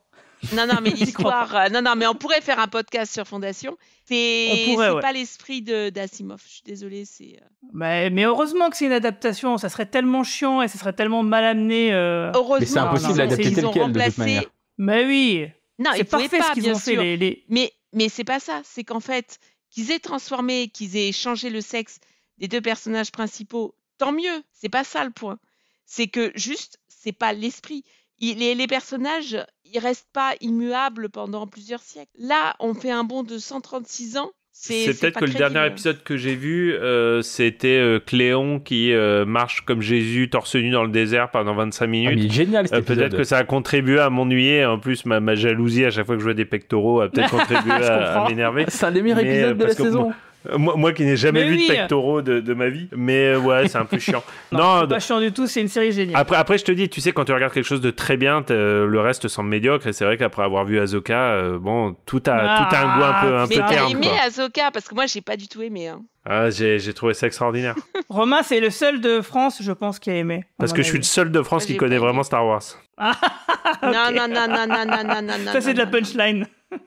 [SPEAKER 3] Non, non, mais *laughs* l'histoire. Euh, non, non, mais on pourrait faire un podcast sur Fondation. C'est pas l'esprit d'Asimov. Je suis désolée. C'est. Euh,
[SPEAKER 2] bah, mais, heureusement que c'est une adaptation. Ça serait tellement chiant et ça serait tellement mal amené. Euh. Heureusement. Mais c'est impossible d'adapter tel quel de toute manière. Mais oui. Non, c'est parfait ce qu'ils ont fait.
[SPEAKER 3] Mais mais c'est pas ça. C'est qu'en fait, Qu'ils aient transformé, qu'ils aient changé le sexe des deux personnages principaux, tant mieux. C'est pas ça le point. C'est que juste, c'est pas l'esprit. Les, les, personnages, ils restent pas immuables pendant plusieurs siècles. Là, on fait un bond de 136 ans c'est peut-être que le dernier
[SPEAKER 1] épisode que j'ai vu, euh, c'était euh, Cléon qui euh, marche comme Jésus torse nu dans le désert pendant 25 ah, minutes. mais génial Peut-être que ça a contribué à m'ennuyer. En plus, ma, jalousie à chaque fois que je vois des pectoraux a peut-être *laughs* contribué à, m'énerver. C'est un des meilleurs épisodes de la saison. Euh, moi, qui n'ai jamais vu de pectoraux de, de, ma vie, mais euh, ouais, c'est un peu chiant. *laughs* non, pas chiant du tout, c'est une série géniale. Après, après, je te dis, tu sais, quand tu regardes quelque chose de très bien, euh, le reste semble médiocre, et c'est vrai qu'après avoir vu Azoka, bon, tout a, ah. tout a un goût un peu, un mais peu aimé
[SPEAKER 3] Azoka, parce que moi, j'ai pas du tout aimé. Hein.
[SPEAKER 1] Ah, j'ai trouvé ça extraordinaire.
[SPEAKER 3] *laughs* Romain,
[SPEAKER 2] c'est le seul de France, je pense, qui a aimé. Parce que je suis le seul
[SPEAKER 1] de France qui connaît vraiment Star Wars.
[SPEAKER 3] Non, ah,
[SPEAKER 2] *laughs* Non, non, non, non, non, non, non, Ça, c'est de la
[SPEAKER 4] punchline. *laughs*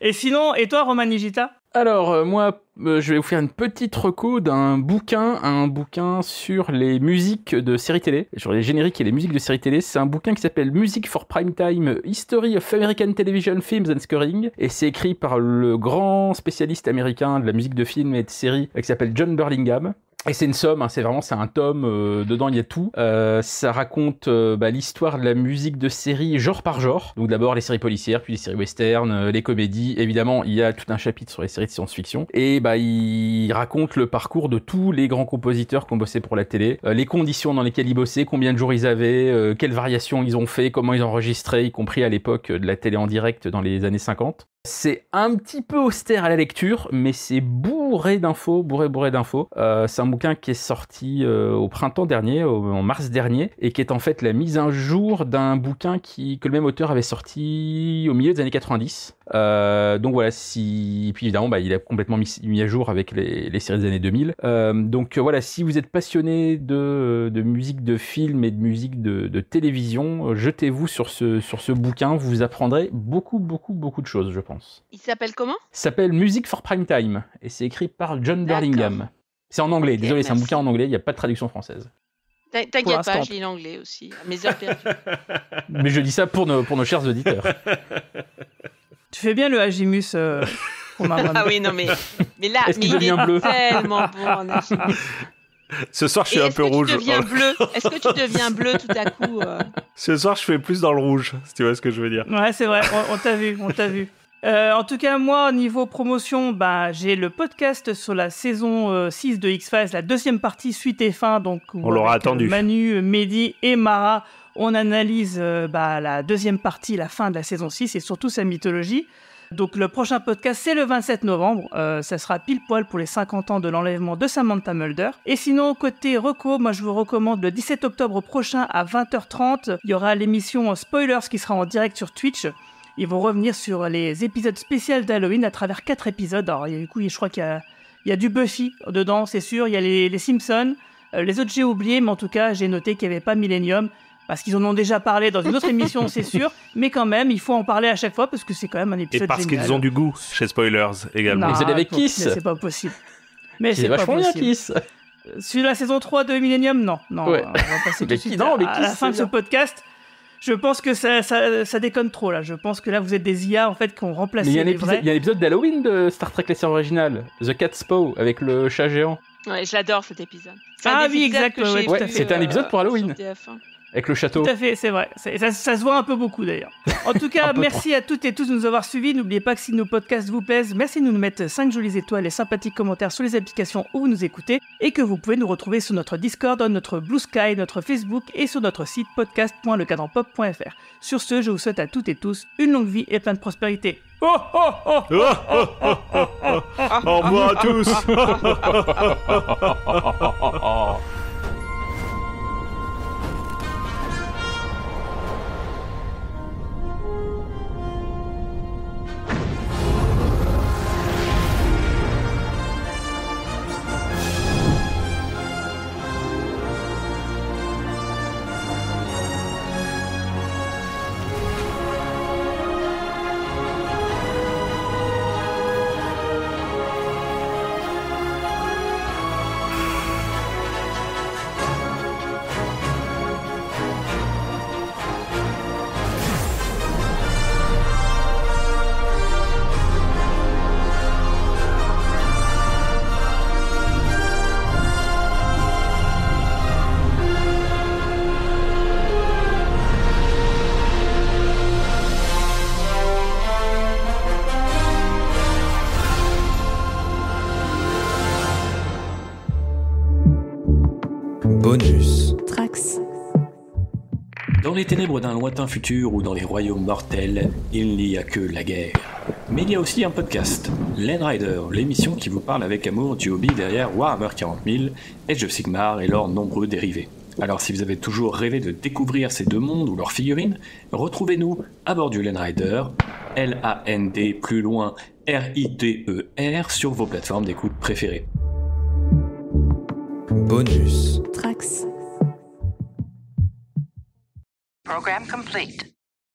[SPEAKER 4] et sinon, et toi, Roman Nigita Alors, euh, moi, euh, je vais vous faire une petite reco d'un bouquin, un bouquin sur les musiques de séries télé, sur les génériques et les musiques de séries télé. C'est un bouquin qui s'appelle Music for Primetime History of American Television Films and Scoring, et c'est écrit par le grand spécialiste américain de la musique de films et de séries euh, qui s'appelle John Burlingame. Et c'est une somme, hein, c'est vraiment c'est un tome, euh, dedans il y a tout. Euh, ça raconte euh, bah, l'histoire de la musique de série genre par genre. Donc d'abord les séries policières, puis les séries western, les comédies. Évidemment, il y a tout un chapitre sur les séries de science-fiction. Et bah il raconte le parcours de tous les grands compositeurs qui ont bossé pour la télé, les conditions dans lesquelles ils bossaient, combien de jours ils avaient, quelles variations ils ont fait, comment ils enregistraient, y compris à l'époque de la télé en direct dans les années 50. C'est un petit peu austère à la lecture, mais c'est bourré d'infos, bourré, bourré d'infos. Euh, c'est un bouquin qui est sorti euh, au printemps dernier, en mars dernier, et qui est en fait la mise à jour d'un bouquin que le même auteur avait sorti au milieu des années 90. Euh, donc voilà, si... et puis évidemment, bah, il a complètement mis, à jour avec les, séries des années 2000. Euh, donc euh, voilà, si vous êtes passionné de, musique de film et de musique de, télévision, jetez-vous sur ce, sur ce bouquin, vous apprendrez beaucoup, beaucoup, beaucoup de choses, je pense.
[SPEAKER 3] Il s'appelle comment
[SPEAKER 4] Il s'appelle Music for Prime Time, et c'est écrit par John Burlingham. C'est en anglais, désolé, c'est un bouquin en anglais, il n'y a pas de traduction française.
[SPEAKER 3] T'inquiète pas, je l'anglais aussi, à mes heures perdues.
[SPEAKER 4] *laughs* Mais je dis ça pour nos, pour nos chers auditeurs. *laughs*
[SPEAKER 2] Tu fais bien le Hagimus. Euh, *laughs* ah oui, non, mais, mais là, il est bleu tellement bon en
[SPEAKER 1] Ce soir, je suis un peu rouge. *laughs*
[SPEAKER 3] Est-ce que tu deviens bleu tout à coup euh?
[SPEAKER 1] Ce soir, je fais plus dans le rouge, si tu vois ce que je veux dire.
[SPEAKER 2] Ouais, c'est vrai, on, t'a vu, on t'a vu. Euh, en tout cas, moi, au niveau promotion, bah, j'ai le podcast sur la saison 6 de X-Files, la deuxième partie suite et fin. Donc, on l'aura attendu. Manu, Mehdi et Mara, on analyse euh, bah, la deuxième partie, la fin de la saison 6 et surtout sa mythologie. Donc le prochain podcast, c'est le 27 novembre. Euh, ça sera pile poil pour les 50 ans de l'enlèvement de Samantha Mulder. Et sinon, côté reco, moi je vous recommande le 17 octobre prochain à 20h30. Il y aura l'émission Spoilers qui sera en direct sur Twitch. Ils vont revenir sur les épisodes spéciaux d'Halloween à travers quatre épisodes. Alors du coup, je crois qu'il y a, du Buffy dedans, c'est sûr. Il y a les, Simpsons. Euh, les autres, j'ai oublié, mais en tout cas, j'ai noté qu'il n'y avait pas Millennium parce qu'ils en ont déjà parlé dans une autre émission, *laughs* c'est sûr, mais quand même, il faut en parler à chaque fois parce que c'est quand même un épisode. Et parce qu'ils ont
[SPEAKER 1] du goût chez Spoilers également. Vous avec Kiss C'est pas
[SPEAKER 2] possible. Mais c'est vachement bien Kiss Sur la saison 3 de Millennium, non. Non, ouais. on
[SPEAKER 4] *laughs* non, à, la fin de ce
[SPEAKER 2] podcast. Je pense que ça, ça, ça, déconne trop là. Je pense que là vous êtes des IA en fait qui ont remplacé. Mais il y
[SPEAKER 4] a un épisode, d'Halloween de Star Trek la série originale, The Cat's Paw avec le chat géant.
[SPEAKER 2] Ouais,
[SPEAKER 3] j'adore cet épisode.
[SPEAKER 2] Ah oui, exactement. C'était un épisode pour Halloween
[SPEAKER 1] avec le château. Tout à
[SPEAKER 2] fait, c'est vrai. Ça, se voit un peu beaucoup d'ailleurs. En tout cas, *laughs* merci à toutes et tous de nous avoir suivis. N'oubliez pas que si nos podcasts vous plaisent, merci de nous mettre 5 jolies étoiles et sympathiques commentaires sur les applications où vous nous écoutez et que vous pouvez nous retrouver sur notre Discord, notre Blue Sky, notre Facebook et sur notre site podcast.lecadranpop.fr. Sur ce, je vous souhaite à toutes et tous une longue vie et plein de prospérité. Oh, oh, oh,
[SPEAKER 1] Au revoir à tous *laughs*
[SPEAKER 4] Dans les ténèbres d'un lointain futur ou dans les royaumes mortels, il n'y a que la guerre. Mais il y a aussi un podcast, Land l'émission qui vous parle avec amour du hobby derrière Warhammer 40 Edge of Sigmar et leurs nombreux dérivés. Alors si vous avez toujours rêvé de découvrir ces deux mondes ou leurs figurines,
[SPEAKER 1] retrouvez-nous à bord du Land L-A-N-D plus loin r i t e r sur vos plateformes d'écoute préférées. Bonus.
[SPEAKER 2] Trax. Program complete.